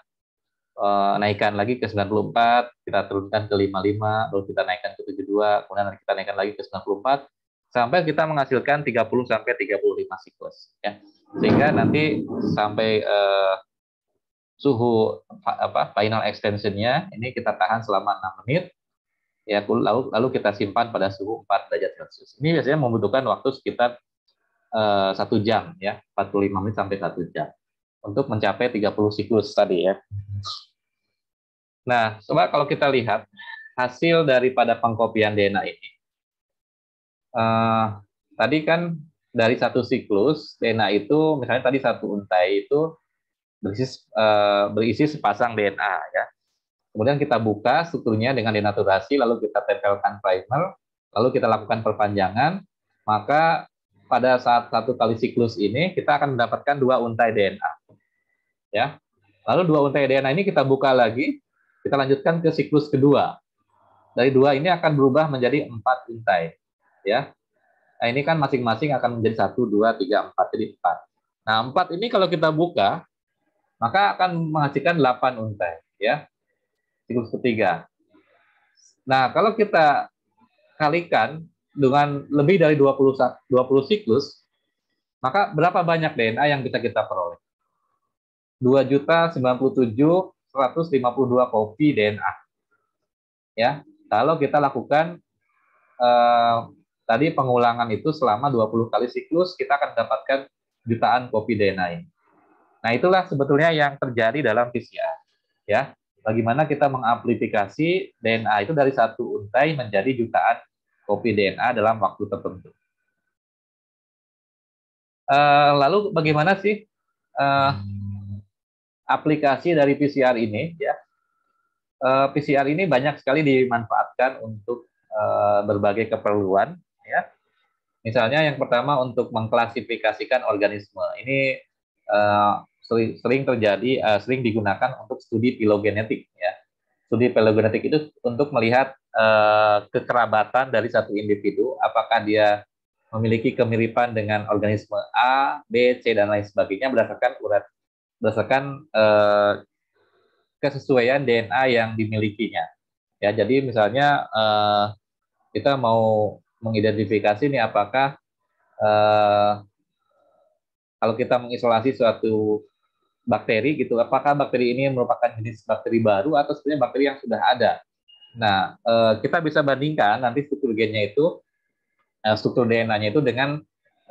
[SPEAKER 2] uh, naikkan lagi ke 94, kita turunkan ke 55, lalu kita naikkan ke 72, kemudian kita naikkan lagi ke 94, sampai kita menghasilkan 30 sampai 35 siklus, ya. Sehingga nanti sampai uh, suhu apa final extensionnya ini kita tahan selama 6 menit ya lalu lalu kita simpan pada suhu 4 derajat Celcius. Ini biasanya membutuhkan waktu sekitar eh, satu jam ya, 45 menit sampai satu jam untuk mencapai 30 siklus tadi ya. Nah, coba kalau kita lihat hasil daripada pengkopian DNA ini. Uh, tadi kan dari satu siklus DNA itu misalnya tadi satu untai itu berisi uh, berisi sepasang DNA ya. Kemudian kita buka strukturnya dengan denaturasi, lalu kita tempelkan primer, lalu kita lakukan perpanjangan. Maka pada saat satu kali siklus ini kita akan mendapatkan dua untai DNA. Ya. Lalu dua untai DNA ini kita buka lagi, kita lanjutkan ke siklus kedua. Dari dua ini akan berubah menjadi empat untai. Ya. Nah, ini kan masing-masing akan menjadi satu, dua, tiga, empat, jadi empat. Nah, empat ini kalau kita buka, maka akan menghasilkan delapan untai. Ya, siklus ketiga. Nah, kalau kita kalikan dengan lebih dari 20, 20 siklus, maka berapa banyak DNA yang bisa kita peroleh? 2.097.152 kopi DNA. Ya, kalau kita lakukan eh, tadi pengulangan itu selama 20 kali siklus, kita akan dapatkan jutaan kopi DNA ini. Nah, itulah sebetulnya yang terjadi dalam PCR. Ya, bagaimana kita mengamplifikasi DNA itu dari satu untai menjadi jutaan kopi DNA dalam waktu tertentu. Eh, lalu bagaimana sih eh, aplikasi dari PCR ini? Ya, eh, PCR ini banyak sekali dimanfaatkan untuk berbagai keperluan. Ya, misalnya yang pertama untuk mengklasifikasikan organisme. Ini sering terjadi uh, sering digunakan untuk studi filogenetik ya. Studi filogenetik itu untuk melihat uh, kekerabatan dari satu individu apakah dia memiliki kemiripan dengan organisme A, B, C dan lain sebagainya berdasarkan urat berdasarkan uh, kesesuaian DNA yang dimilikinya. Ya, jadi misalnya uh, kita mau mengidentifikasi nih apakah uh, kalau kita mengisolasi suatu bakteri gitu. Apakah bakteri ini merupakan jenis bakteri baru atau sebenarnya bakteri yang sudah ada? Nah, eh, kita bisa bandingkan nanti struktur gennya itu eh, struktur DNA-nya itu dengan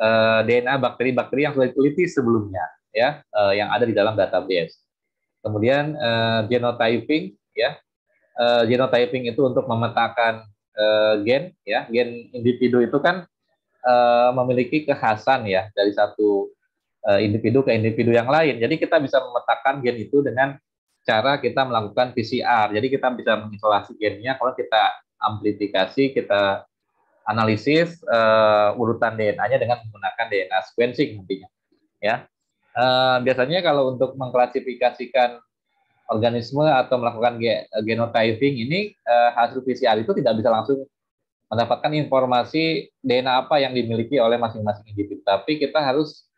[SPEAKER 2] eh, DNA bakteri-bakteri yang sudah diteliti sebelumnya ya, eh, yang ada di dalam database. Kemudian eh, genotyping ya. Eh, genotyping itu untuk memetakan eh, gen ya. Gen individu itu kan eh, memiliki kekhasan ya dari satu Eh, individu ke individu yang lain. Jadi kita bisa memetakan gen itu dengan cara kita melakukan PCR. Jadi kita bisa mengisolasi gennya, kalau kita amplifikasi, kita analisis uh, urutan DNA-nya dengan menggunakan DNA sequencing nantinya. Ya, uh, biasanya kalau untuk mengklasifikasikan organisme atau melakukan genotyping ini uh, hasil PCR itu tidak bisa langsung mendapatkan informasi DNA apa yang dimiliki oleh masing-masing individu, tapi kita harus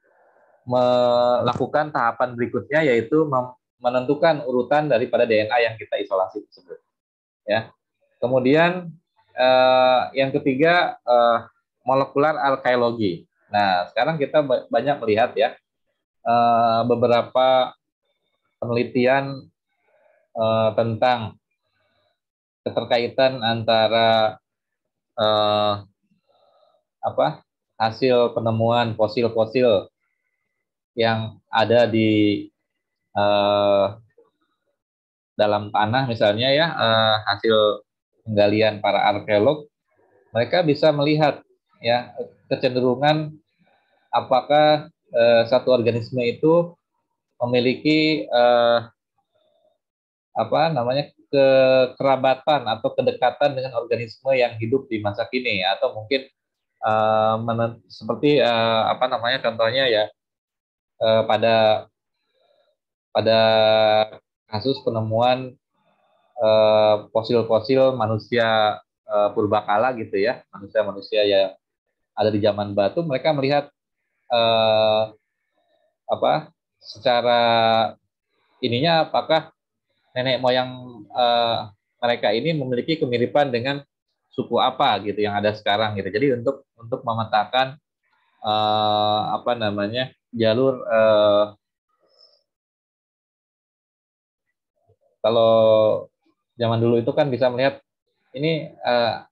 [SPEAKER 2] melakukan tahapan berikutnya yaitu menentukan urutan daripada DNA yang
[SPEAKER 1] kita isolasi tersebut.
[SPEAKER 2] Ya. Kemudian eh, yang ketiga eh, molekular alkailogi. Nah, sekarang kita banyak melihat ya eh, beberapa penelitian eh, tentang keterkaitan antara eh, apa hasil penemuan fosil-fosil yang ada di uh, dalam tanah misalnya ya uh, hasil penggalian para arkeolog mereka bisa melihat ya kecenderungan apakah uh, satu organisme itu memiliki uh, apa namanya kekerabatan atau kedekatan dengan organisme yang hidup di masa kini atau mungkin uh, seperti uh, apa namanya contohnya ya eh, pada pada kasus penemuan eh, fosil-fosil eh, manusia eh, purbakala gitu ya, manusia-manusia ya ada di zaman batu, mereka melihat eh, apa secara ininya apakah nenek moyang eh, mereka ini memiliki kemiripan dengan suku apa gitu yang ada sekarang gitu. Jadi untuk untuk memetakan eh, apa namanya jalur uh, kalau zaman dulu itu kan bisa melihat ini uh,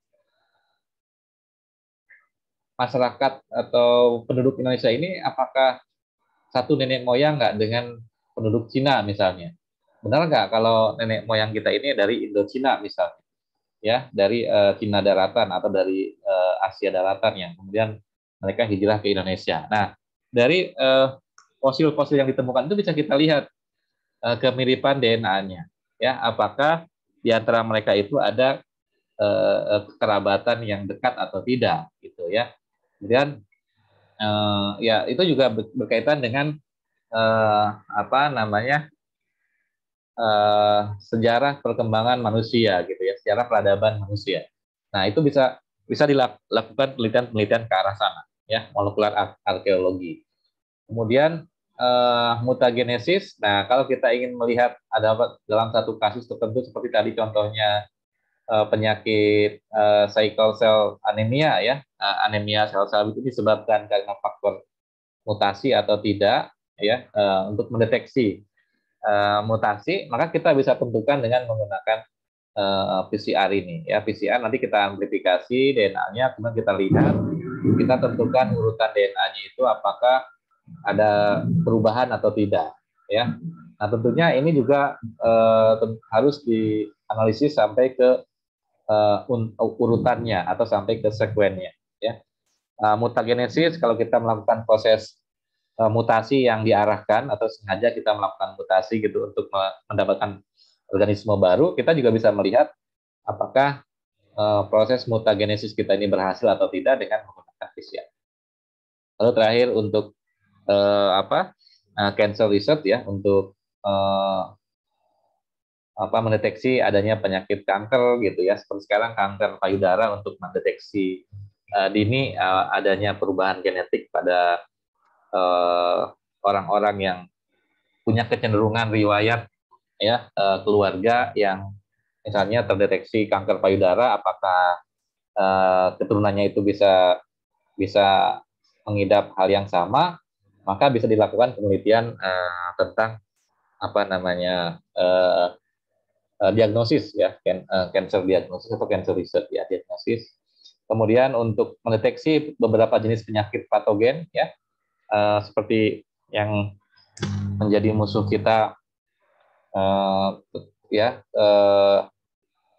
[SPEAKER 2] masyarakat atau penduduk Indonesia ini apakah satu nenek moyang nggak dengan penduduk Cina misalnya? Benar nggak kalau nenek moyang kita ini dari Indo Indochina misalnya? Ya, dari uh, Cina daratan atau dari uh, Asia daratan yang kemudian mereka hijrah ke Indonesia. Nah, dari eh, fosil-fosil yang ditemukan itu bisa kita lihat eh, kemiripan DNA-nya. Ya, apakah di antara mereka itu ada eh, kerabatan yang dekat atau tidak gitu ya. Kemudian ya itu juga berkaitan dengan apa namanya sejarah perkembangan manusia gitu ya, sejarah peradaban manusia. Nah, itu bisa bisa dilakukan penelitian-penelitian ke arah sana ya molekular ar arkeologi. Kemudian uh, mutagenesis. Nah, kalau kita ingin melihat ada apa dalam satu kasus tertentu seperti tadi contohnya uh, penyakit uh, sickle cell anemia ya, uh, anemia sel sel itu disebabkan karena faktor mutasi atau tidak ya uh, untuk mendeteksi uh, mutasi, maka kita bisa tentukan dengan menggunakan PCR ini ya. PCR nanti kita amplifikasi DNA-nya kemudian kita lihat kita tentukan urutan DNA-nya itu apakah ada perubahan atau tidak ya. Nah, tentunya ini juga eh, harus dianalisis sampai ke eh, urutannya atau sampai ke sekuennya ya. Eh, mutagenesis kalau kita melakukan proses eh, mutasi yang diarahkan atau sengaja kita melakukan mutasi gitu untuk mendapatkan organisme baru, kita juga bisa melihat apakah Eh, proses mutagenesis kita ini berhasil atau tidak dengan menggunakan PCR. Lalu terakhir untuk uh, apa uh, eh, cancer research ya untuk uh, apa mendeteksi adanya penyakit kanker gitu ya seperti sekarang kanker payudara untuk mendeteksi uh, dini uh, adanya perubahan genetik pada orang-orang uh, yang punya kecenderungan riwayat ya uh, keluarga yang misalnya terdeteksi kanker payudara apakah uh, keturunannya itu bisa bisa mengidap hal yang sama maka bisa dilakukan penelitian uh, tentang apa namanya uh, uh, diagnosis ya can, uh, cancer diagnosis atau cancer research ya diagnosis kemudian untuk mendeteksi beberapa jenis penyakit patogen ya uh, seperti yang menjadi musuh kita uh, ya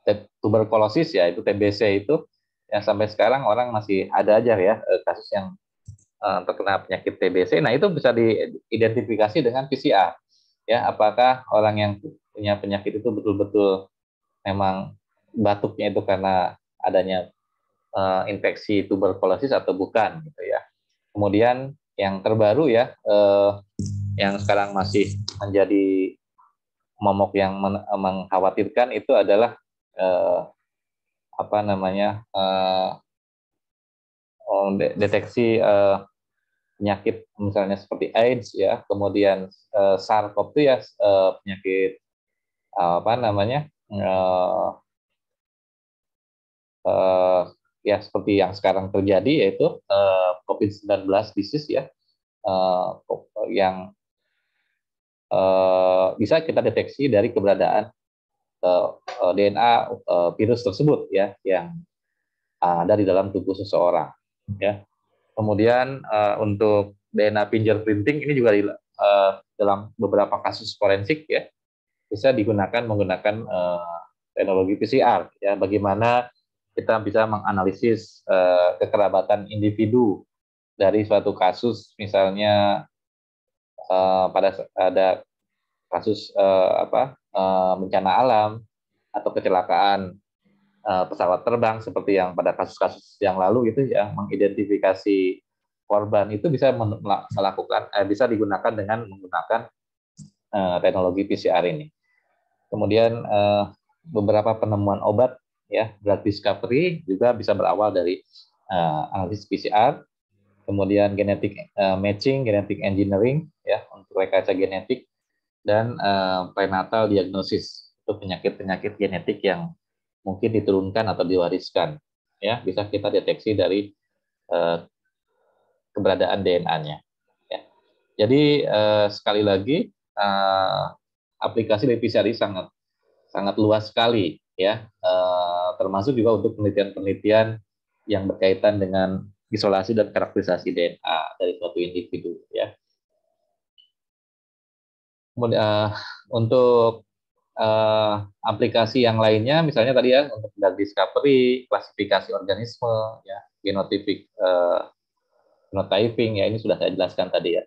[SPEAKER 2] eh, tuberkulosis ya itu TBC itu yang sampai sekarang orang masih ada aja ya eh, kasus yang eh, terkena penyakit TBC. Nah itu bisa diidentifikasi dengan PCR ya apakah orang yang punya penyakit itu betul-betul memang batuknya itu karena adanya eh, infeksi tuberkulosis atau bukan gitu ya. Kemudian yang terbaru ya eh, yang sekarang masih menjadi momok yang men eh, mengkhawatirkan itu adalah eh, apa namanya eh, oh, deteksi eh, penyakit misalnya seperti AIDS ya, kemudian eh, sars itu ya eh, penyakit eh, apa namanya eh, eh, ya seperti yang sekarang terjadi yaitu eh, COVID-19 disease ya eh, yang Eh, bisa kita deteksi dari keberadaan eh, eh, DNA virus tersebut ya yang ada di dalam tubuh seseorang ya. Kemudian untuk DNA printing ini juga dalam beberapa kasus forensik ya bisa digunakan menggunakan teknologi PCR ya bagaimana kita bisa menganalisis uh, kekerabatan individu dari suatu kasus misalnya uh, pada ada kasus uh, apa uh, bencana alam atau kecelakaan uh, pesawat terbang seperti yang pada kasus-kasus yang lalu itu yang mengidentifikasi korban itu bisa melakukan eh, bisa digunakan dengan menggunakan eh, teknologi PCR ini. Kemudian eh, beberapa penemuan obat ya drug discovery juga bisa berawal dari eh, analisis PCR kemudian genetik uh, matching, genetik engineering ya untuk rekayasa genetik dan uh, prenatal diagnosis untuk penyakit-penyakit genetik yang mungkin diturunkan atau diwariskan ya bisa kita deteksi dari uh, keberadaan DNA-nya. Ya. Jadi uh, sekali lagi uh, aplikasi dari PCR sangat sangat luas sekali ya uh, termasuk juga untuk penelitian-penelitian yang berkaitan dengan isolasi dan karakterisasi DNA dari suatu individu ya. Kemudian uh, untuk uh, aplikasi yang lainnya misalnya tadi ya untuk drug discovery, klasifikasi organisme ya, genotipik uh, eh, genotyping ya ini sudah saya jelaskan tadi ya.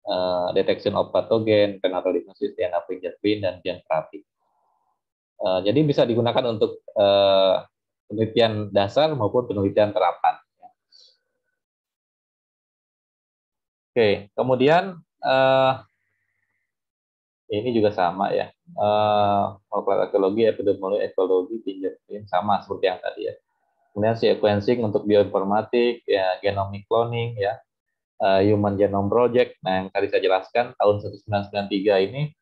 [SPEAKER 2] Uh, detection of pathogen, penatolidosis, DNA fingerprint dan gene therapy. Uh, jadi bisa digunakan untuk uh, penelitian dasar maupun penelitian terapan Oke, kemudian uh, ini juga sama ya. Eh, uh, ekologi, epidemiologi, ekologi, fingerprint sama seperti yang tadi ya. Kemudian sequencing untuk bioinformatik, ya, genomic cloning, ya, uh, Human Genome Project. Nah, yang tadi saya jelaskan tahun 1993 ini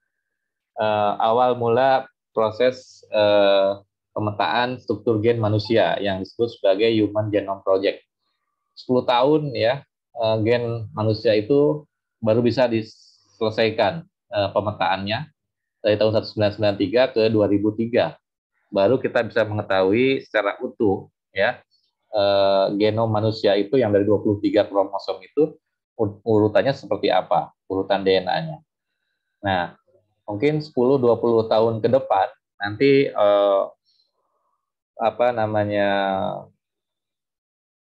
[SPEAKER 2] uh, awal mula proses uh, pemetaan struktur gen manusia yang disebut sebagai Human Genome Project. 10 tahun ya uh, gen manusia itu baru bisa diselesaikan uh, eh, pemetaannya dari tahun 1993 ke 2003 baru kita bisa mengetahui secara utuh ya uh, genom manusia itu yang dari 23 kromosom itu urutannya seperti apa urutan DNA-nya. Nah, mungkin 10 20 tahun ke depan nanti uh, apa namanya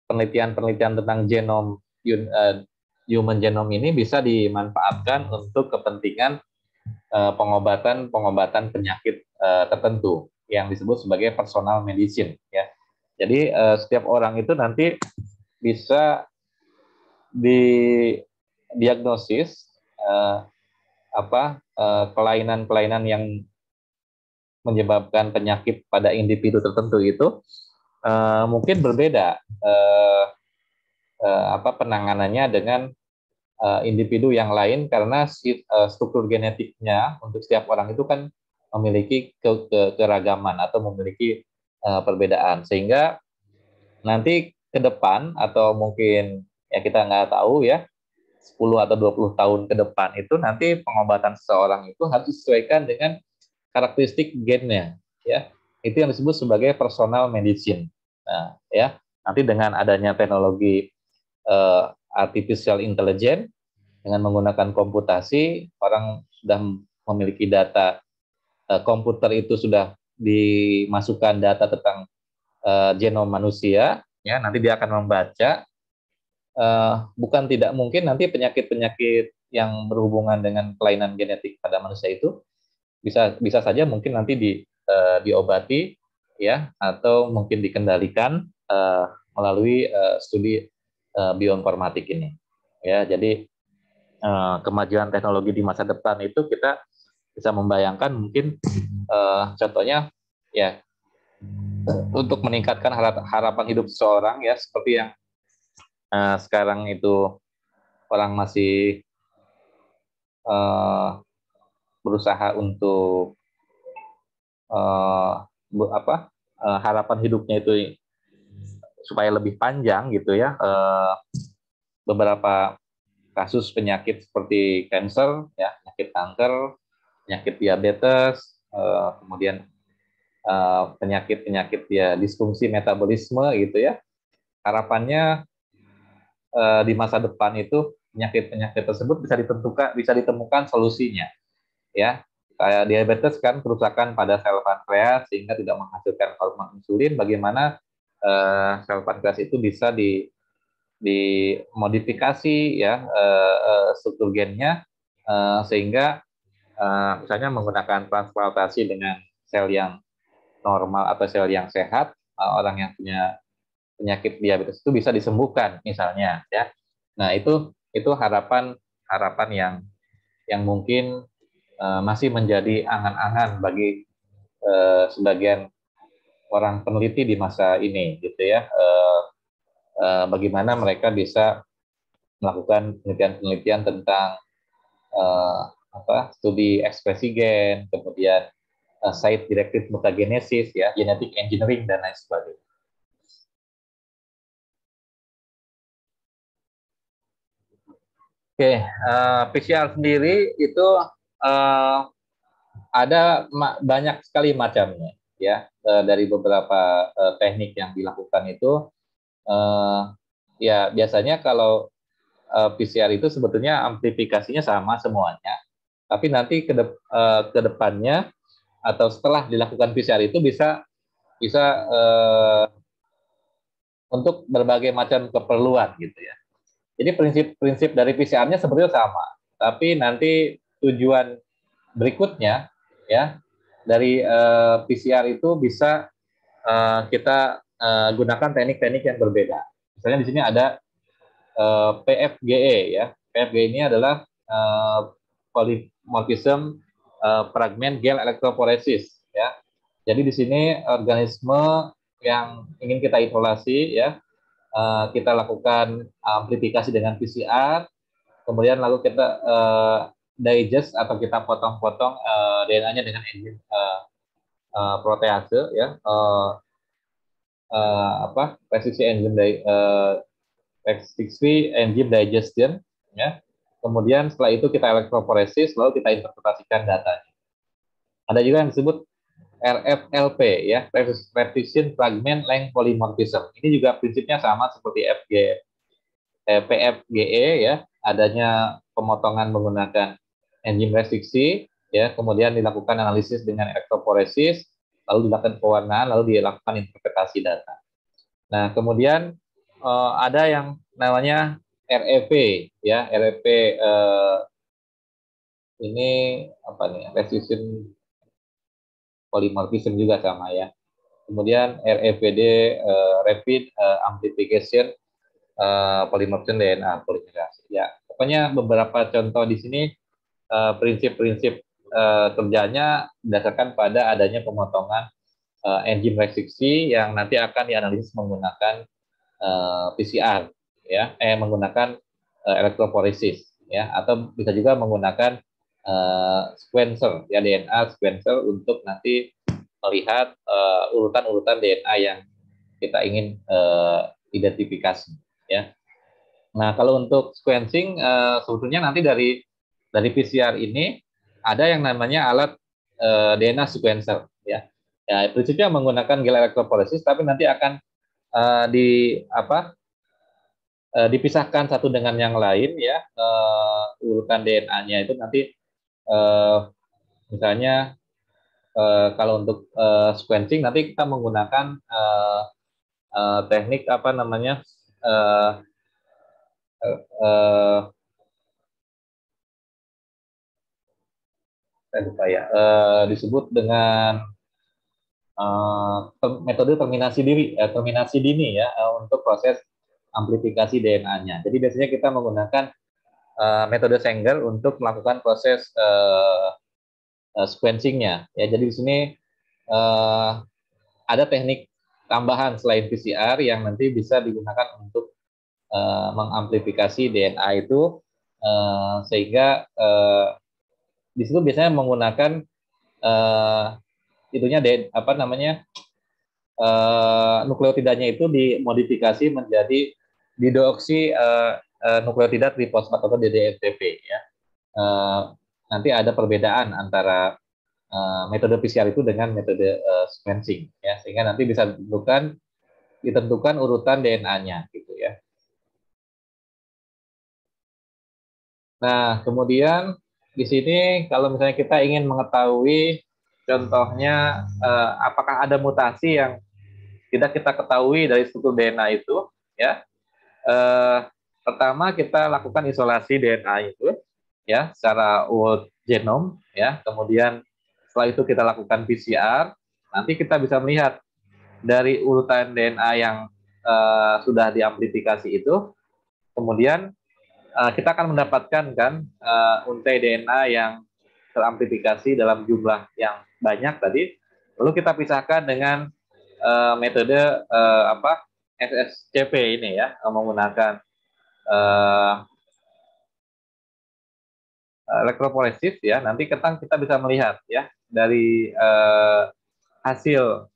[SPEAKER 2] penelitian-penelitian tentang genom Eh, human genome ini bisa dimanfaatkan untuk kepentingan eh, pengobatan pengobatan penyakit eh, tertentu yang disebut sebagai personal medicine ya. Jadi setiap orang itu nanti bisa didiagnosis apa kelainan-kelainan yang menyebabkan penyakit pada individu tertentu itu mungkin berbeda eh, apa penanganannya dengan eh, individu yang lain karena si, eh, struktur genetiknya untuk setiap orang itu kan memiliki ke, ke, keragaman atau memiliki eh, perbedaan sehingga nanti ke depan atau mungkin ya kita nggak tahu ya 10 atau 20 tahun ke depan itu nanti pengobatan seseorang itu harus disesuaikan dengan karakteristik gennya ya itu yang disebut sebagai personal medicine nah ya nanti dengan adanya teknologi Eh, artificial intelligence dengan menggunakan komputasi orang sudah memiliki data eh, komputer itu sudah dimasukkan data tentang eh, genom manusia ya nanti dia akan membaca bukan tidak mungkin nanti penyakit-penyakit yang berhubungan dengan kelainan genetik pada manusia itu bisa bisa saja mungkin nanti di diobati ya atau mungkin dikendalikan melalui studi uh, bioinformatik ini. Ya, jadi eh, kemajuan teknologi di masa depan itu kita bisa membayangkan mungkin eh, contohnya ya untuk meningkatkan harapan hidup seseorang ya seperti yang sekarang itu orang masih berusaha untuk apa harapan hidupnya itu supaya lebih panjang gitu ya eh, beberapa kasus penyakit seperti kanker ya penyakit kanker penyakit diabetes eh, kemudian eh, penyakit penyakit ya disfungsi metabolisme gitu ya harapannya di masa depan itu penyakit penyakit tersebut bisa ditentukan bisa ditemukan solusinya ya kayak diabetes kan kerusakan pada sel pankreas sehingga tidak menghasilkan hormon insulin bagaimana uh, sel pankreas itu bisa di dimodifikasi ya uh, struktur gennya uh, sehingga uh, misalnya menggunakan transplantasi dengan sel yang normal atau sel yang sehat uh, orang yang punya penyakit diabetes itu bisa disembuhkan misalnya ya nah itu itu harapan harapan yang yang mungkin uh, masih menjadi angan-angan bagi uh, sebagian orang peneliti di masa ini gitu ya E, e, bagaimana mereka bisa melakukan penelitian-penelitian tentang e, apa studi ekspresi gen kemudian e, site directed mutagenesis ya genetic engineering dan lain sebagainya Oke, okay, uh, PCR sendiri itu uh, ada banyak sekali macamnya ya eh, dari beberapa eh, teknik yang dilakukan itu eh, ya biasanya kalau PCR itu sebetulnya amplifikasinya sama semuanya tapi nanti ke kedep, depannya atau setelah dilakukan PCR itu bisa bisa untuk berbagai macam keperluan gitu ya. Jadi prinsip-prinsip dari PCR-nya sebetulnya sama, tapi nanti tujuan berikutnya ya dari uh, eh, PCR itu bisa uh, kita uh, gunakan teknik-teknik yang berbeda. Misalnya di sini ada uh, PFGE ya. PFGE ini adalah uh, polymorphism uh, fragment gel electrophoresis ya. Jadi di sini organisme yang ingin kita isolasi ya uh, kita lakukan amplifikasi dengan PCR, kemudian lalu kita uh, digest atau kita potong-potong
[SPEAKER 1] uh, eh, DNA-nya dengan enzim
[SPEAKER 2] uh, uh, protease ya uh, uh, apa resisi enzim di, uh, enzim digestion ya kemudian setelah itu kita elektroporesis, lalu kita interpretasikan datanya ada juga yang disebut RFLP ya repetition fragment length polymorphism ini juga prinsipnya sama seperti FG eh, PFGE ya adanya pemotongan menggunakan enzim restriksi, ya, kemudian dilakukan analisis dengan elektroforesis, lalu dilakukan pewarnaan, lalu dilakukan interpretasi data. Nah, kemudian eh, ada yang namanya REP, ya, REP eh, ini apa nih, resistant polymorphism juga sama ya. Kemudian REPD eh, rapid eh, amplification uh, polymorphism DNA polymerase. Ya, pokoknya beberapa contoh di sini Eh, prinsip-prinsip uh, kerjanya berdasarkan pada adanya pemotongan uh, engine restriksi yang nanti akan dianalisis menggunakan uh, PCR ya eh menggunakan uh, elektroforesis ya atau bisa juga menggunakan uh, sequencer ya DNA sequencer untuk nanti melihat urutan urutan-urutan DNA yang kita ingin uh, identifikasi ya. Nah, kalau untuk sequencing uh, sebetulnya nanti dari dari PCR ini ada yang namanya alat e, eh, DNA sequencer ya. Ya, prinsipnya menggunakan gel elektroforesis tapi nanti akan e, di apa? E, dipisahkan satu dengan yang lain ya. E, urutan DNA-nya itu nanti e, misalnya e, kalau untuk e, sequencing nanti kita menggunakan e, e, teknik apa namanya? E, e, saya lupa ya uh, disebut dengan uh, eh, ter metode terminasi diri uh, terminasi dini ya uh, untuk proses amplifikasi DNA-nya. Jadi biasanya kita menggunakan uh, metode Sanger untuk melakukan proses uh, uh, sequencing-nya. Ya, jadi di sini uh, ada teknik tambahan selain PCR yang nanti bisa digunakan untuk uh, mengamplifikasi DNA itu uh, sehingga uh, di situ biasanya menggunakan uh, itunya de, apa namanya uh, nukleotidanya itu dimodifikasi menjadi didoksi uh, eh, uh, nukleotida triposfat atau DDFTP ya. Uh, nanti ada perbedaan antara uh, metode PCR itu dengan metode uh, sequencing
[SPEAKER 1] ya sehingga nanti bisa
[SPEAKER 2] ditentukan ditentukan urutan DNA-nya gitu
[SPEAKER 1] ya. Nah, kemudian
[SPEAKER 2] di sini kalau misalnya kita ingin mengetahui contohnya eh, apakah ada mutasi yang tidak kita ketahui dari struktur DNA itu, ya. Eh, pertama kita lakukan isolasi DNA itu, ya, secara whole genome, ya. Kemudian setelah itu kita lakukan PCR. Nanti kita bisa melihat dari urutan DNA yang eh, sudah diamplifikasi itu, kemudian Eh, kita akan mendapatkan kan uh, untai DNA yang teramplifikasi dalam jumlah yang banyak tadi. Lalu kita pisahkan dengan uh, metode uh, apa SSCP ini ya menggunakan uh, elektroporesis ya. Nanti ketang kita bisa melihat ya dari uh, hasil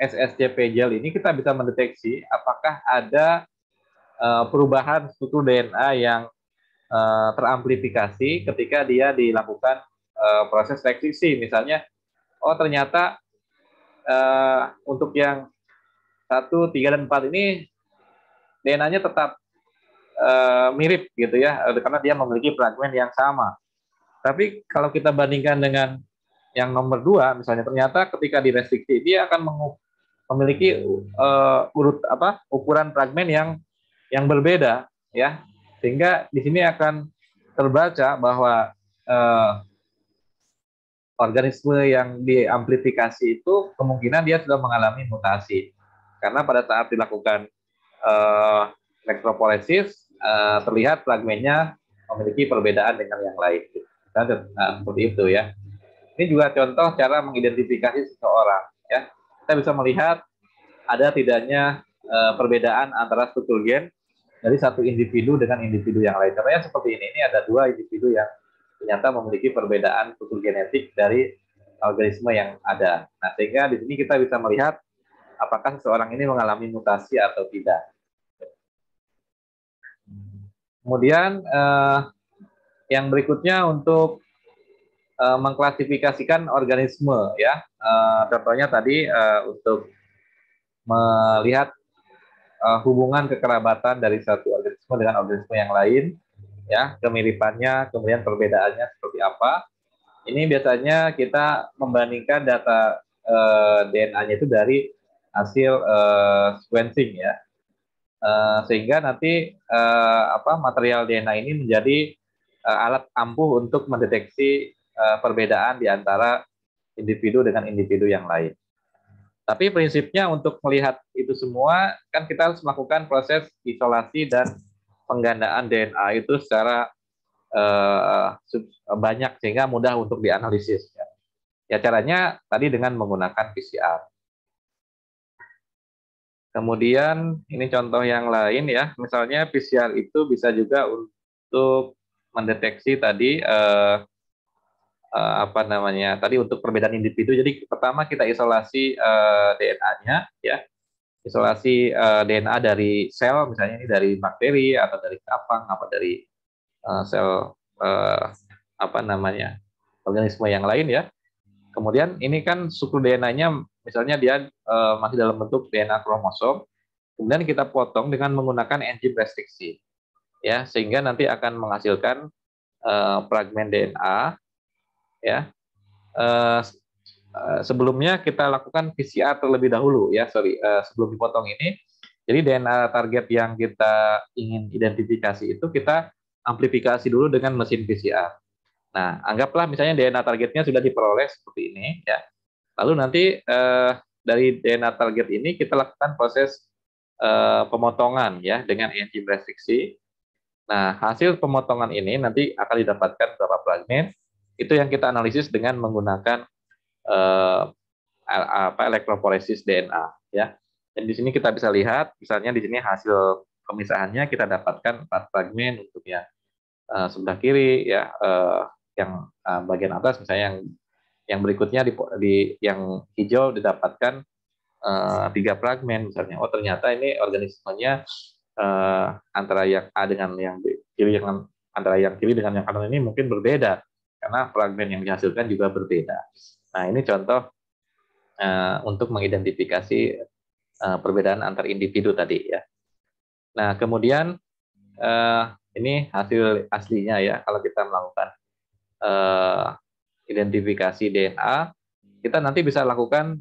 [SPEAKER 2] SSCP gel ini kita bisa mendeteksi apakah ada uh, perubahan struktur DNA yang uh, teramplifikasi ketika dia dilakukan uh, proses seleksi misalnya oh ternyata uh, untuk yang satu tiga dan empat ini DNA-nya tetap uh, mirip gitu ya karena dia memiliki fragmen yang sama tapi kalau kita bandingkan dengan yang nomor dua misalnya ternyata ketika direstriksi dia akan memiliki uh, urut apa ukuran fragmen yang yang berbeda ya sehingga di sini akan terbaca bahwa eh, organisme yang diamplifikasi itu kemungkinan dia sudah mengalami mutasi. Karena pada saat dilakukan eh, elektroporesis eh, terlihat fragmennya memiliki perbedaan dengan yang lain. Nah, nah seperti itu ya. Ini juga contoh cara mengidentifikasi seseorang ya. Kita bisa melihat ada tidaknya eh, perbedaan antara struktur gen dari satu individu dengan individu yang lain. Contohnya seperti ini, ini ada dua individu yang ternyata memiliki perbedaan struktur genetik dari organisme yang ada. Nah, sehingga di sini kita bisa melihat apakah seseorang ini mengalami mutasi atau tidak. Kemudian eh, yang berikutnya untuk eh, mengklasifikasikan organisme ya. Eh, contohnya tadi eh, untuk melihat uh, hubungan kekerabatan dari satu organisme dengan organisme yang lain, ya kemiripannya, kemudian perbedaannya seperti apa. Ini biasanya kita membandingkan data uh, eh, DNA-nya itu dari hasil uh, sequencing ya, uh, sehingga nanti uh, apa material DNA ini menjadi uh, alat ampuh untuk mendeteksi uh, perbedaan di antara individu dengan individu yang lain. Tapi prinsipnya untuk melihat itu semua, kan kita harus melakukan proses isolasi dan penggandaan DNA itu secara uh, banyak sehingga mudah untuk dianalisis. Ya, ya caranya tadi dengan menggunakan PCR. Kemudian ini contoh yang lain ya, misalnya PCR itu bisa juga untuk mendeteksi tadi eh, uh, apa namanya tadi untuk perbedaan individu. Jadi pertama kita isolasi uh, eh, DNA-nya ya, isolasi uh, eh, DNA dari sel misalnya ini dari bakteri atau dari kapang apa dari uh, sel uh, apa namanya organisme yang lain ya. Kemudian ini kan suku DNA-nya misalnya dia uh, masih dalam bentuk DNA kromosom, kemudian kita potong dengan menggunakan enzim restriksi, ya sehingga nanti akan menghasilkan uh, fragmen DNA ya eh, eh, sebelumnya kita lakukan PCR terlebih dahulu ya sorry eh, sebelum dipotong ini jadi DNA target yang kita ingin identifikasi itu kita amplifikasi dulu dengan mesin PCR. Nah, anggaplah misalnya DNA targetnya sudah diperoleh seperti ini ya. Lalu nanti eh, dari DNA target ini kita lakukan proses eh, pemotongan ya dengan enzim restriksi. Nah, hasil pemotongan ini nanti akan didapatkan beberapa fragment itu yang kita analisis dengan menggunakan eh, apa elektroforesis DNA ya. Dan di sini kita bisa lihat misalnya di sini hasil pemisahannya kita dapatkan empat fragmen untuk yang eh, sebelah kiri ya eh, yang eh, bagian atas misalnya yang yang berikutnya di, di yang hijau didapatkan eh, tiga uh, fragmen misalnya oh ternyata ini organismenya uh, antara yang A dengan yang B kiri dengan antara yang kiri dengan yang kanan ini mungkin berbeda karena fragmen yang dihasilkan juga berbeda. Nah, ini contoh eh, untuk mengidentifikasi eh, perbedaan antar individu tadi ya. Nah, kemudian eh, ini hasil aslinya ya kalau kita melakukan identifikasi DNA, kita nanti bisa lakukan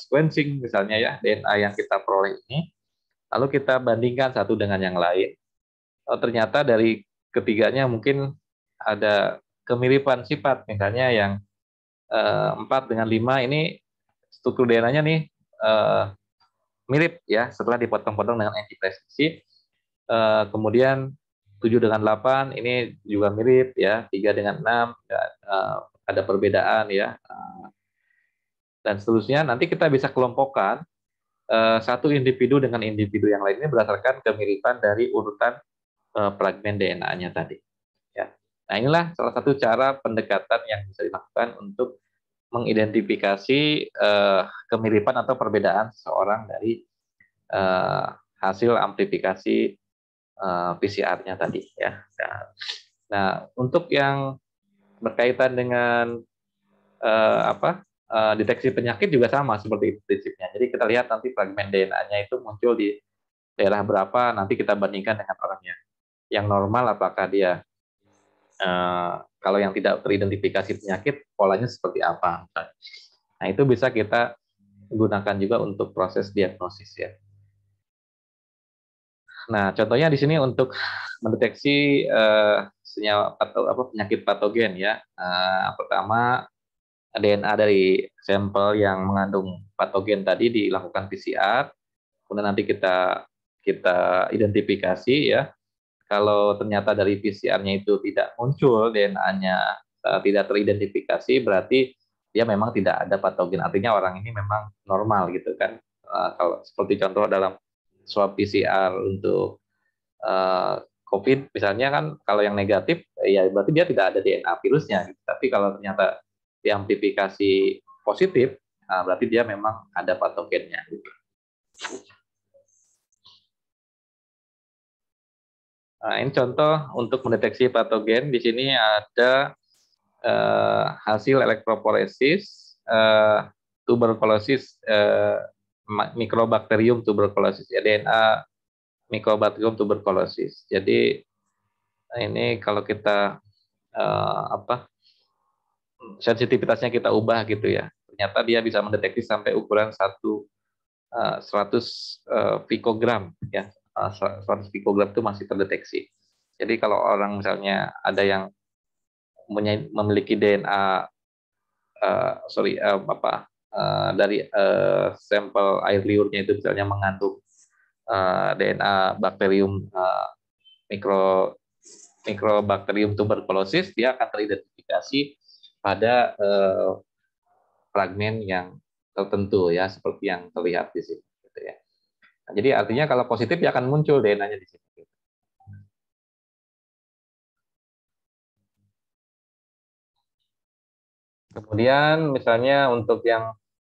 [SPEAKER 2] sequencing misalnya ya DNA yang kita peroleh ini, lalu kita bandingkan satu dengan yang lain. Oh, ternyata dari ketiganya mungkin ada kemiripan sifat misalnya yang eh, empat dengan lima ini struktur DNA-nya nih eh, mirip ya setelah dipotong-potong dengan antipresisi eh, kemudian 7 dengan 8 ini juga mirip ya 3 dengan 6 ya, ada perbedaan ya dan seterusnya nanti kita bisa kelompokkan satu individu dengan individu yang lainnya berdasarkan kemiripan dari urutan fragmen DNA-nya tadi. Nah, inilah salah satu cara pendekatan yang bisa dilakukan untuk mengidentifikasi uh, kemiripan atau perbedaan seseorang dari uh, hasil amplifikasi uh, eh, PCR-nya tadi ya. Nah, nah, untuk yang berkaitan dengan uh, apa? Uh, deteksi penyakit juga sama seperti itu prinsipnya. Jadi kita lihat nanti fragmen DNA-nya itu muncul di daerah berapa, nanti kita bandingkan dengan orangnya. Yang normal apakah dia Eh, kalau yang tidak teridentifikasi penyakit polanya seperti apa. Nah itu bisa kita gunakan juga untuk proses diagnosis ya. Nah contohnya di sini untuk mendeteksi uh, eh, senyawa pato, apa penyakit patogen ya. Uh, pertama DNA dari sampel yang mengandung patogen tadi dilakukan PCR, kemudian nanti kita kita identifikasi ya kalau ternyata dari PCR-nya itu tidak muncul, DNA-nya uh, eh, tidak teridentifikasi, berarti dia memang tidak ada patogen. Artinya orang ini memang normal gitu kan. Uh, kalau seperti contoh dalam swab PCR untuk uh, COVID, misalnya kan kalau yang negatif, ya berarti dia tidak ada DNA virusnya. Gitu. Tapi kalau ternyata diamplifikasi positif, uh, berarti dia memang ada patogennya. Gitu. Nah, ini contoh untuk mendeteksi patogen. Di sini ada eh, hasil elektroporesis eh, tuberkulosis eh, mikrobakterium tuberkulosis, ya DNA mikrobakterium tuberkulosis. Jadi ini kalau kita eh, apa sensitivitasnya kita ubah gitu ya. Ternyata dia bisa mendeteksi sampai ukuran satu 100 eh, eh, pikogram ya status pikograf itu masih terdeteksi. Jadi kalau orang misalnya ada yang memiliki DNA uh, eh, sorry uh, apa uh, dari uh, sampel air liurnya itu misalnya mengandung uh, DNA bakterium uh, mikro mikrobakterium tuberkulosis dia akan teridentifikasi pada uh, fragmen yang tertentu ya seperti yang terlihat di sini gitu ya. Nah, jadi artinya kalau positif ya akan muncul DNA-nya di sini. Kemudian misalnya untuk yang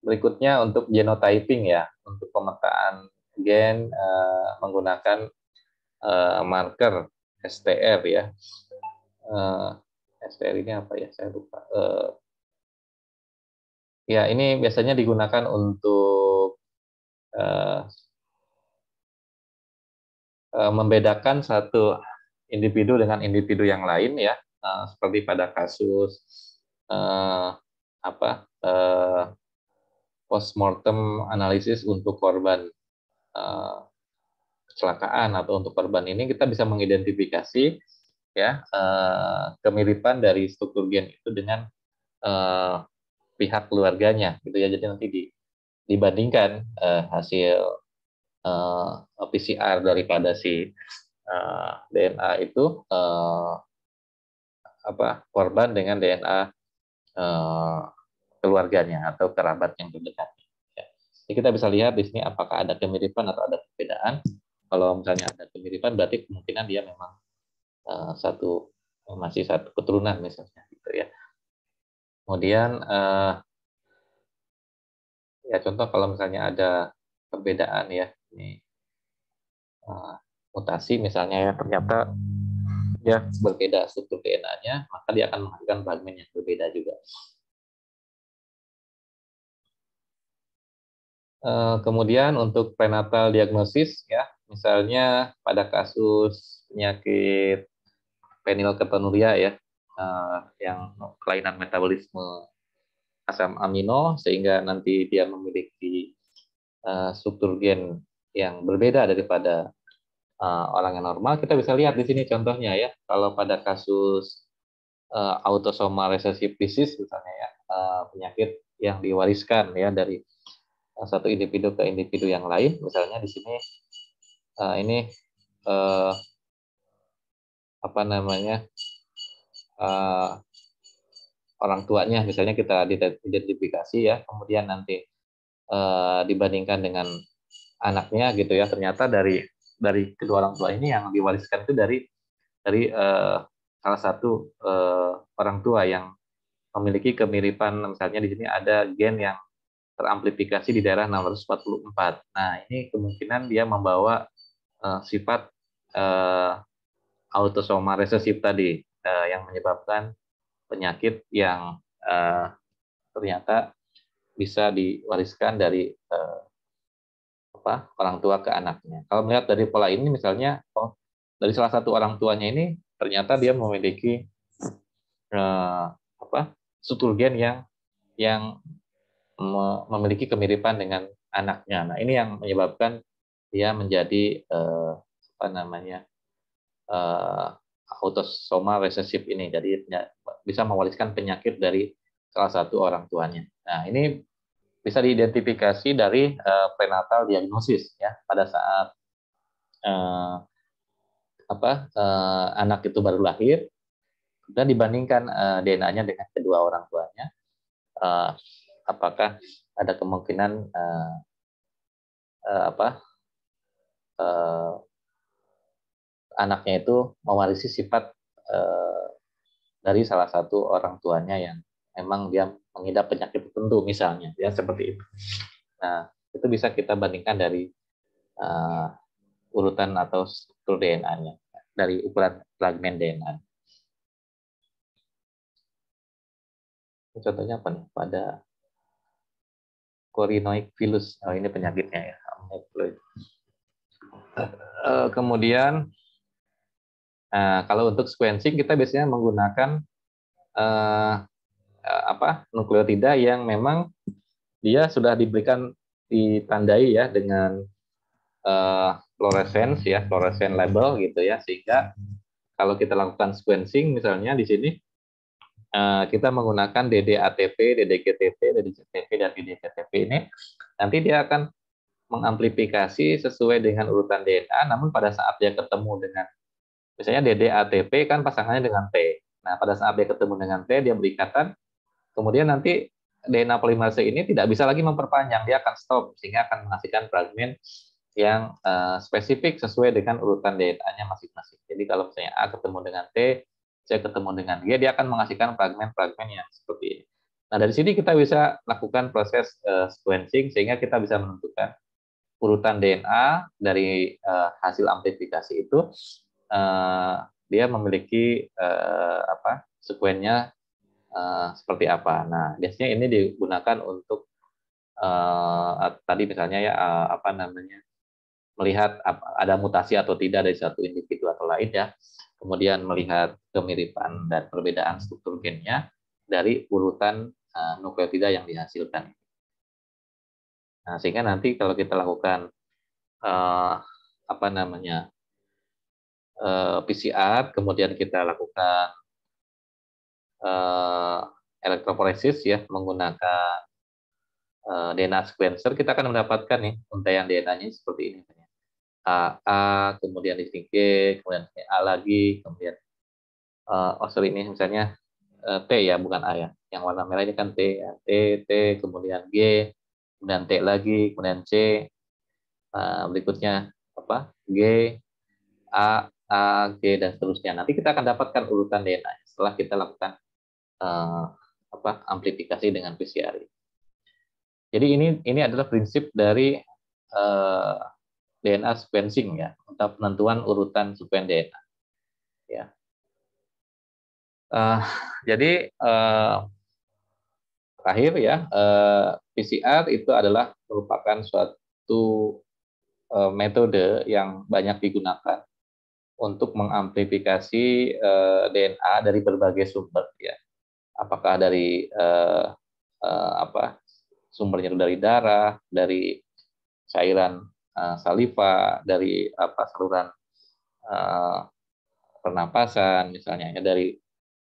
[SPEAKER 2] berikutnya untuk genotyping ya, untuk pemetaan gen eh, menggunakan eh, marker STR ya. Eh, STR ini
[SPEAKER 1] apa ya? Saya lupa. Eh,
[SPEAKER 2] ya ini biasanya digunakan untuk eh, Eh, membedakan satu individu dengan individu yang lain ya eh, seperti pada kasus eh, apa postmortem analisis untuk korban kecelakaan atau untuk korban ini kita bisa mengidentifikasi ya kemiripan dari struktur gen itu dengan pihak keluarganya gitu ya jadi nanti di, dibandingkan hasil uh, eh, PCR daripada si uh, eh, DNA itu uh, apa korban dengan DNA uh, keluarganya atau kerabat yang terdekat. Ya. Jadi kita bisa lihat di sini apakah ada kemiripan atau ada perbedaan. Kalau misalnya ada kemiripan berarti kemungkinan dia memang uh, satu masih satu keturunan misalnya
[SPEAKER 1] gitu ya. Kemudian uh, ya contoh
[SPEAKER 2] kalau misalnya ada perbedaan ya ini uh, mutasi misalnya ya ternyata ya
[SPEAKER 1] berbeda struktur DNA-nya,
[SPEAKER 2] maka dia akan menghasilkan
[SPEAKER 1] fragmen yang berbeda juga.
[SPEAKER 2] Eh, kemudian untuk prenatal diagnosis ya, misalnya pada kasus penyakit fenilketonuria ya, eh, yang kelainan metabolisme asam amino sehingga nanti dia memiliki struktur gen yang berbeda daripada uh, orang yang normal. Kita bisa lihat di sini contohnya ya, kalau pada kasus uh, eh, autosomal recessive disease misalnya ya, uh, penyakit yang diwariskan ya dari satu individu ke individu yang lain, misalnya di sini uh, ini uh, apa namanya uh, orang tuanya misalnya kita identifikasi ya, kemudian nanti e, dibandingkan dengan anaknya gitu ya ternyata dari dari kedua orang tua ini yang diwariskan itu dari dari uh, salah satu uh, orang tua yang memiliki kemiripan misalnya di sini ada gen yang teramplifikasi di daerah 644. Nah, ini kemungkinan dia membawa uh, sifat uh, autosoma resesif tadi uh, yang menyebabkan penyakit yang uh, ternyata bisa diwariskan dari uh, apa orang tua ke anaknya. Kalau melihat dari pola ini misalnya oh, dari salah satu orang tuanya ini ternyata dia memiliki eh, apa struktur gen yang yang memiliki kemiripan dengan anaknya. Nah ini yang menyebabkan dia menjadi eh, apa namanya eh, autosoma resesif ini. Jadi ya, bisa mewariskan penyakit dari salah satu orang tuanya. Nah ini bisa diidentifikasi dari uh, prenatal diagnosis ya pada saat uh, apa uh, anak itu baru lahir dan dibandingkan uh, DNA-nya dengan kedua orang tuanya uh, apakah ada kemungkinan uh, uh, apa uh, anaknya itu mewarisi sifat uh, dari salah satu orang tuanya yang emang dia mengidap penyakit tertentu misalnya ya seperti itu nah itu bisa kita bandingkan dari uh, urutan atau struktur DNA-nya dari ukuran fragmen DNA
[SPEAKER 1] contohnya apa nih pada
[SPEAKER 2] corinoid virus oh ini penyakitnya ya uh, kemudian nah kalau untuk sequencing kita biasanya menggunakan Eh, apa nukleotida yang memang dia sudah diberikan ditandai ya dengan uh, fluorescence ya fluorescent label gitu ya sehingga kalau kita lakukan sequencing misalnya di sini uh, kita menggunakan DDATP, DDGTP, DDCTP dan DDGTP ini nanti dia akan mengamplifikasi sesuai dengan urutan DNA namun pada saat dia ketemu dengan misalnya DDATP kan pasangannya dengan T. Nah, pada saat dia ketemu dengan T dia berikatan Kemudian nanti DNA polimerase ini tidak bisa lagi memperpanjang, dia akan stop sehingga akan menghasilkan fragmen yang uh, spesifik sesuai dengan urutan DNA-nya masing-masing. Jadi kalau misalnya A ketemu dengan T, C ketemu dengan G, dia akan menghasilkan fragmen-fragmen yang seperti ini. Nah, dari sini kita bisa lakukan proses uh, sequencing sehingga kita bisa menentukan urutan DNA dari uh, hasil amplifikasi itu uh, dia memiliki uh, apa? sekuennya Eh, seperti apa. Nah, biasanya ini digunakan untuk uh, tadi misalnya ya uh, apa namanya melihat ada mutasi atau tidak dari satu individu atau lain ya, kemudian melihat kemiripan dan perbedaan struktur gennya dari urutan uh, nukleotida yang dihasilkan. Nah, sehingga nanti kalau kita lakukan uh, apa namanya PCR, kemudian kita lakukan uh, elektroforesis ya menggunakan uh, eh, DNA sequencer kita akan mendapatkan nih untaian DNA-nya seperti ini A, kemudian di sini kemudian A lagi kemudian uh, oh ini misalnya uh, T ya bukan A ya yang warna merah ini kan T ya. T T kemudian G kemudian T lagi kemudian C uh, berikutnya apa G A A G dan seterusnya nanti kita akan dapatkan urutan DNA setelah kita lakukan uh, apa amplifikasi dengan PCR. Jadi ini ini adalah prinsip dari uh, eh, DNA sequencing ya untuk penentuan urutan sequence DNA. Ya. Uh, jadi uh, terakhir ya uh, PCR itu adalah merupakan suatu uh, metode yang banyak digunakan untuk mengamplifikasi uh, DNA dari berbagai sumber ya apakah dari uh, uh, apa sumbernya dari darah, dari cairan uh, saliva, dari apa saluran uh, pernapasan misalnya ya dari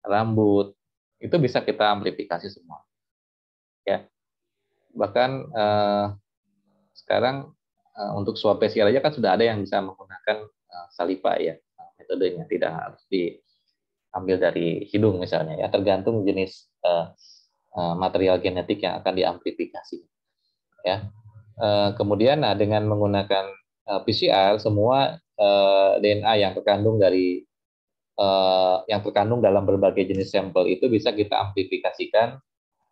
[SPEAKER 2] rambut itu bisa kita amplifikasi semua. Ya. Bahkan eh, sekarang eh, untuk swab PCR aja kan sudah ada yang bisa menggunakan eh, saliva ya metodenya tidak harus di ambil dari hidung misalnya ya tergantung jenis uh, uh, material genetik yang akan diamplifikasi ya uh, kemudian nah dengan menggunakan uh, PCR semua uh, DNA yang terkandung dari uh, yang terkandung dalam berbagai jenis sampel itu bisa kita amplifikasikan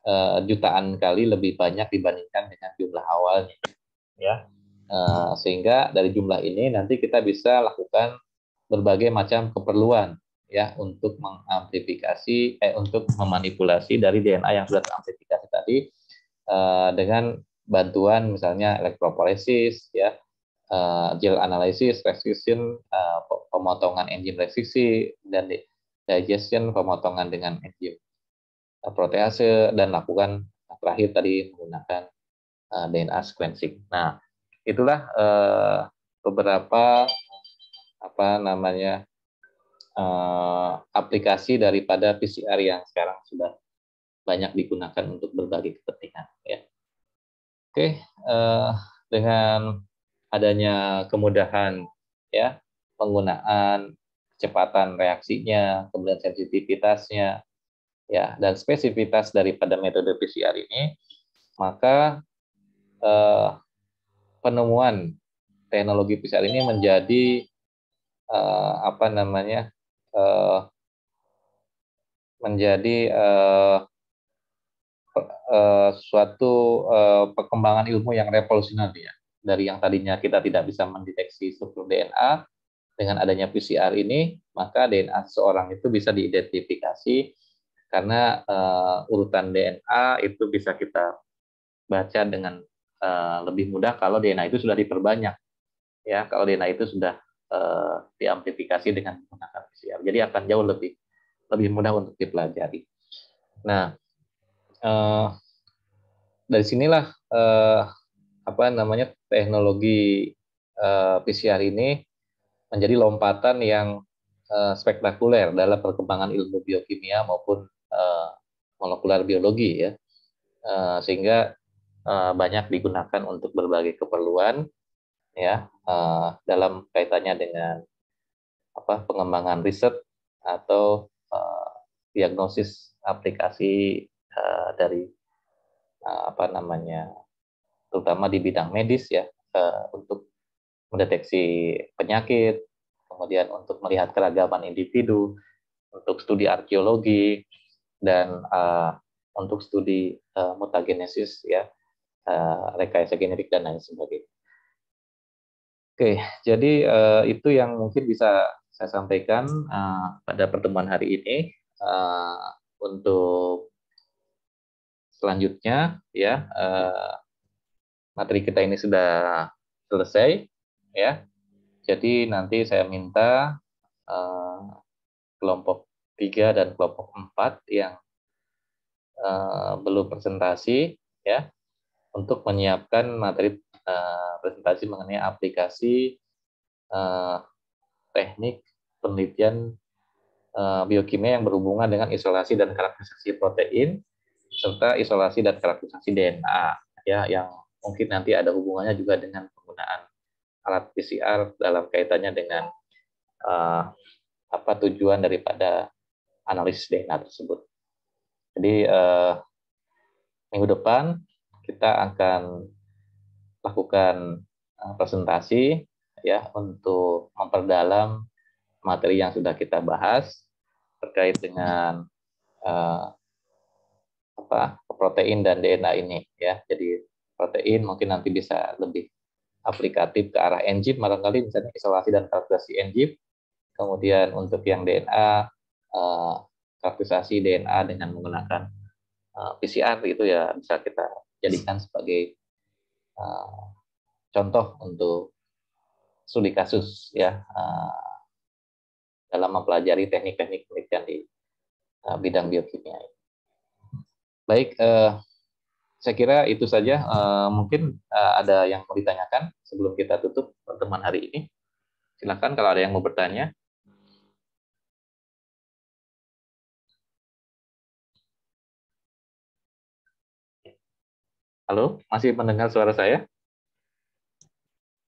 [SPEAKER 2] uh, jutaan kali lebih banyak dibandingkan dengan jumlah awalnya ya uh, sehingga dari jumlah ini nanti kita bisa lakukan berbagai macam keperluan ya untuk mengamplifikasi eh untuk memanipulasi dari DNA yang sudah teramplifikasi tadi eh, dengan bantuan misalnya elektroporesis ya eh, gel analisis restriction eh, pemotongan enzim resisi dan digestion pemotongan dengan enzim eh, protease dan lakukan terakhir tadi menggunakan eh, DNA sequencing. Nah, itulah eh, beberapa apa namanya uh, aplikasi daripada PCR yang sekarang sudah banyak digunakan untuk berbagai kepentingan. Ya. Oke, uh, dengan adanya kemudahan ya penggunaan kecepatan reaksinya, kemudian sensitivitasnya, ya dan spesifitas daripada metode PCR ini, maka eh, penemuan teknologi PCR ini menjadi eh, apa namanya uh, menjadi uh, uh, suatu uh, perkembangan ilmu yang revolusioner ya. Dari yang tadinya kita tidak bisa mendeteksi struktur DNA dengan adanya PCR ini, maka DNA seorang itu bisa diidentifikasi karena uh, urutan DNA itu bisa kita baca dengan uh, lebih mudah kalau DNA itu sudah diperbanyak. Ya, kalau DNA itu sudah Eh, diamplifikasi dengan menggunakan PCR. Jadi akan jauh lebih lebih mudah untuk dipelajari. Nah, eh, dari sinilah eh, apa namanya teknologi eh, PCR ini menjadi lompatan yang eh, spektakuler dalam perkembangan ilmu biokimia maupun eh, molekuler biologi ya, eh, sehingga eh, banyak digunakan untuk berbagai keperluan ya uh, dalam kaitannya dengan apa pengembangan riset atau uh, diagnosis aplikasi uh, dari uh, apa namanya terutama di bidang medis ya uh, untuk mendeteksi penyakit kemudian untuk melihat keragaman individu untuk studi arkeologi dan uh, untuk studi uh, mutagenesis ya uh, rekayasa genetik dan lain sebagainya Oke, jadi uh, itu yang mungkin bisa saya sampaikan uh, pada pertemuan hari ini uh, untuk selanjutnya ya uh, materi kita ini sudah selesai ya. Jadi nanti saya minta uh, kelompok tiga dan kelompok empat yang uh, belum presentasi ya untuk menyiapkan materi Eh, presentasi mengenai aplikasi uh, teknik penelitian uh, biokimia yang berhubungan dengan isolasi dan karakterisasi protein serta isolasi dan karakterisasi DNA ya yang mungkin nanti ada hubungannya juga dengan penggunaan alat PCR dalam kaitannya dengan uh, apa tujuan daripada analisis DNA tersebut. Jadi uh, minggu depan kita akan lakukan e, presentasi ya untuk memperdalam materi yang sudah kita bahas terkait dengan uh, apa protein dan DNA ini ya. Jadi protein mungkin nanti bisa lebih aplikatif ke arah enzim barangkali misalnya isolasi dan karakterisasi enzim. Kemudian untuk yang DNA uh, e, karakterisasi DNA dengan menggunakan uh, PCR itu ya bisa kita jadikan sebagai Eh, contoh untuk studi kasus ya uh, dalam mempelajari teknik-teknik penelitian di uh, bidang biokimia. Baik, uh, saya kira itu saja. Uh, mungkin uh, ada yang mau ditanyakan sebelum kita tutup pertemuan hari ini. Silakan kalau ada yang mau bertanya.
[SPEAKER 1] Halo, masih mendengar suara saya?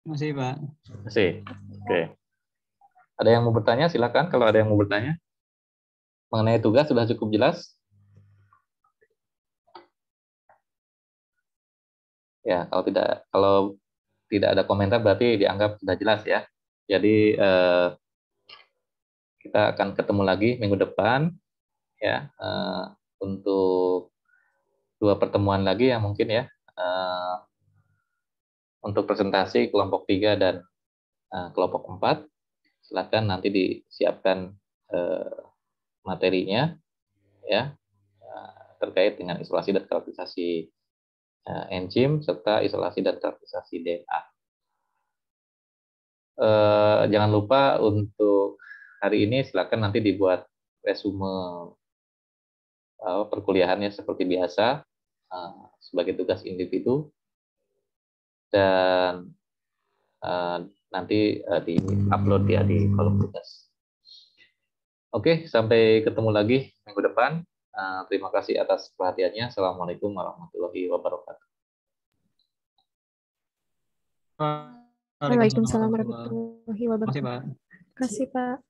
[SPEAKER 1] Masih, Pak.
[SPEAKER 2] Masih. Oke. Okay. Ada yang mau bertanya? Silakan kalau ada yang mau bertanya. Mengenai tugas sudah cukup jelas? Ya, kalau tidak kalau tidak ada komentar berarti dianggap sudah jelas ya. Jadi eh, kita akan ketemu lagi minggu depan ya eh, untuk dua pertemuan lagi ya mungkin ya uh, untuk presentasi kelompok 3 dan uh, kelompok 4. Silakan nanti disiapkan uh, materinya ya uh, terkait dengan isolasi dan karakterisasi uh, enzim serta isolasi dan karakterisasi DNA. Uh, jangan lupa untuk hari ini silakan nanti dibuat resume uh, perkuliahannya seperti biasa Eh, sebagai tugas individu dan uh, nanti uh, di upload ya di kolom tugas. Oke, sampai ketemu lagi minggu depan. Uh, terima kasih atas perhatiannya. Assalamualaikum warahmatullahi wabarakatuh.
[SPEAKER 1] Waalaikumsalam warahmatullahi wabarakatuh. Terima kasih, Pak.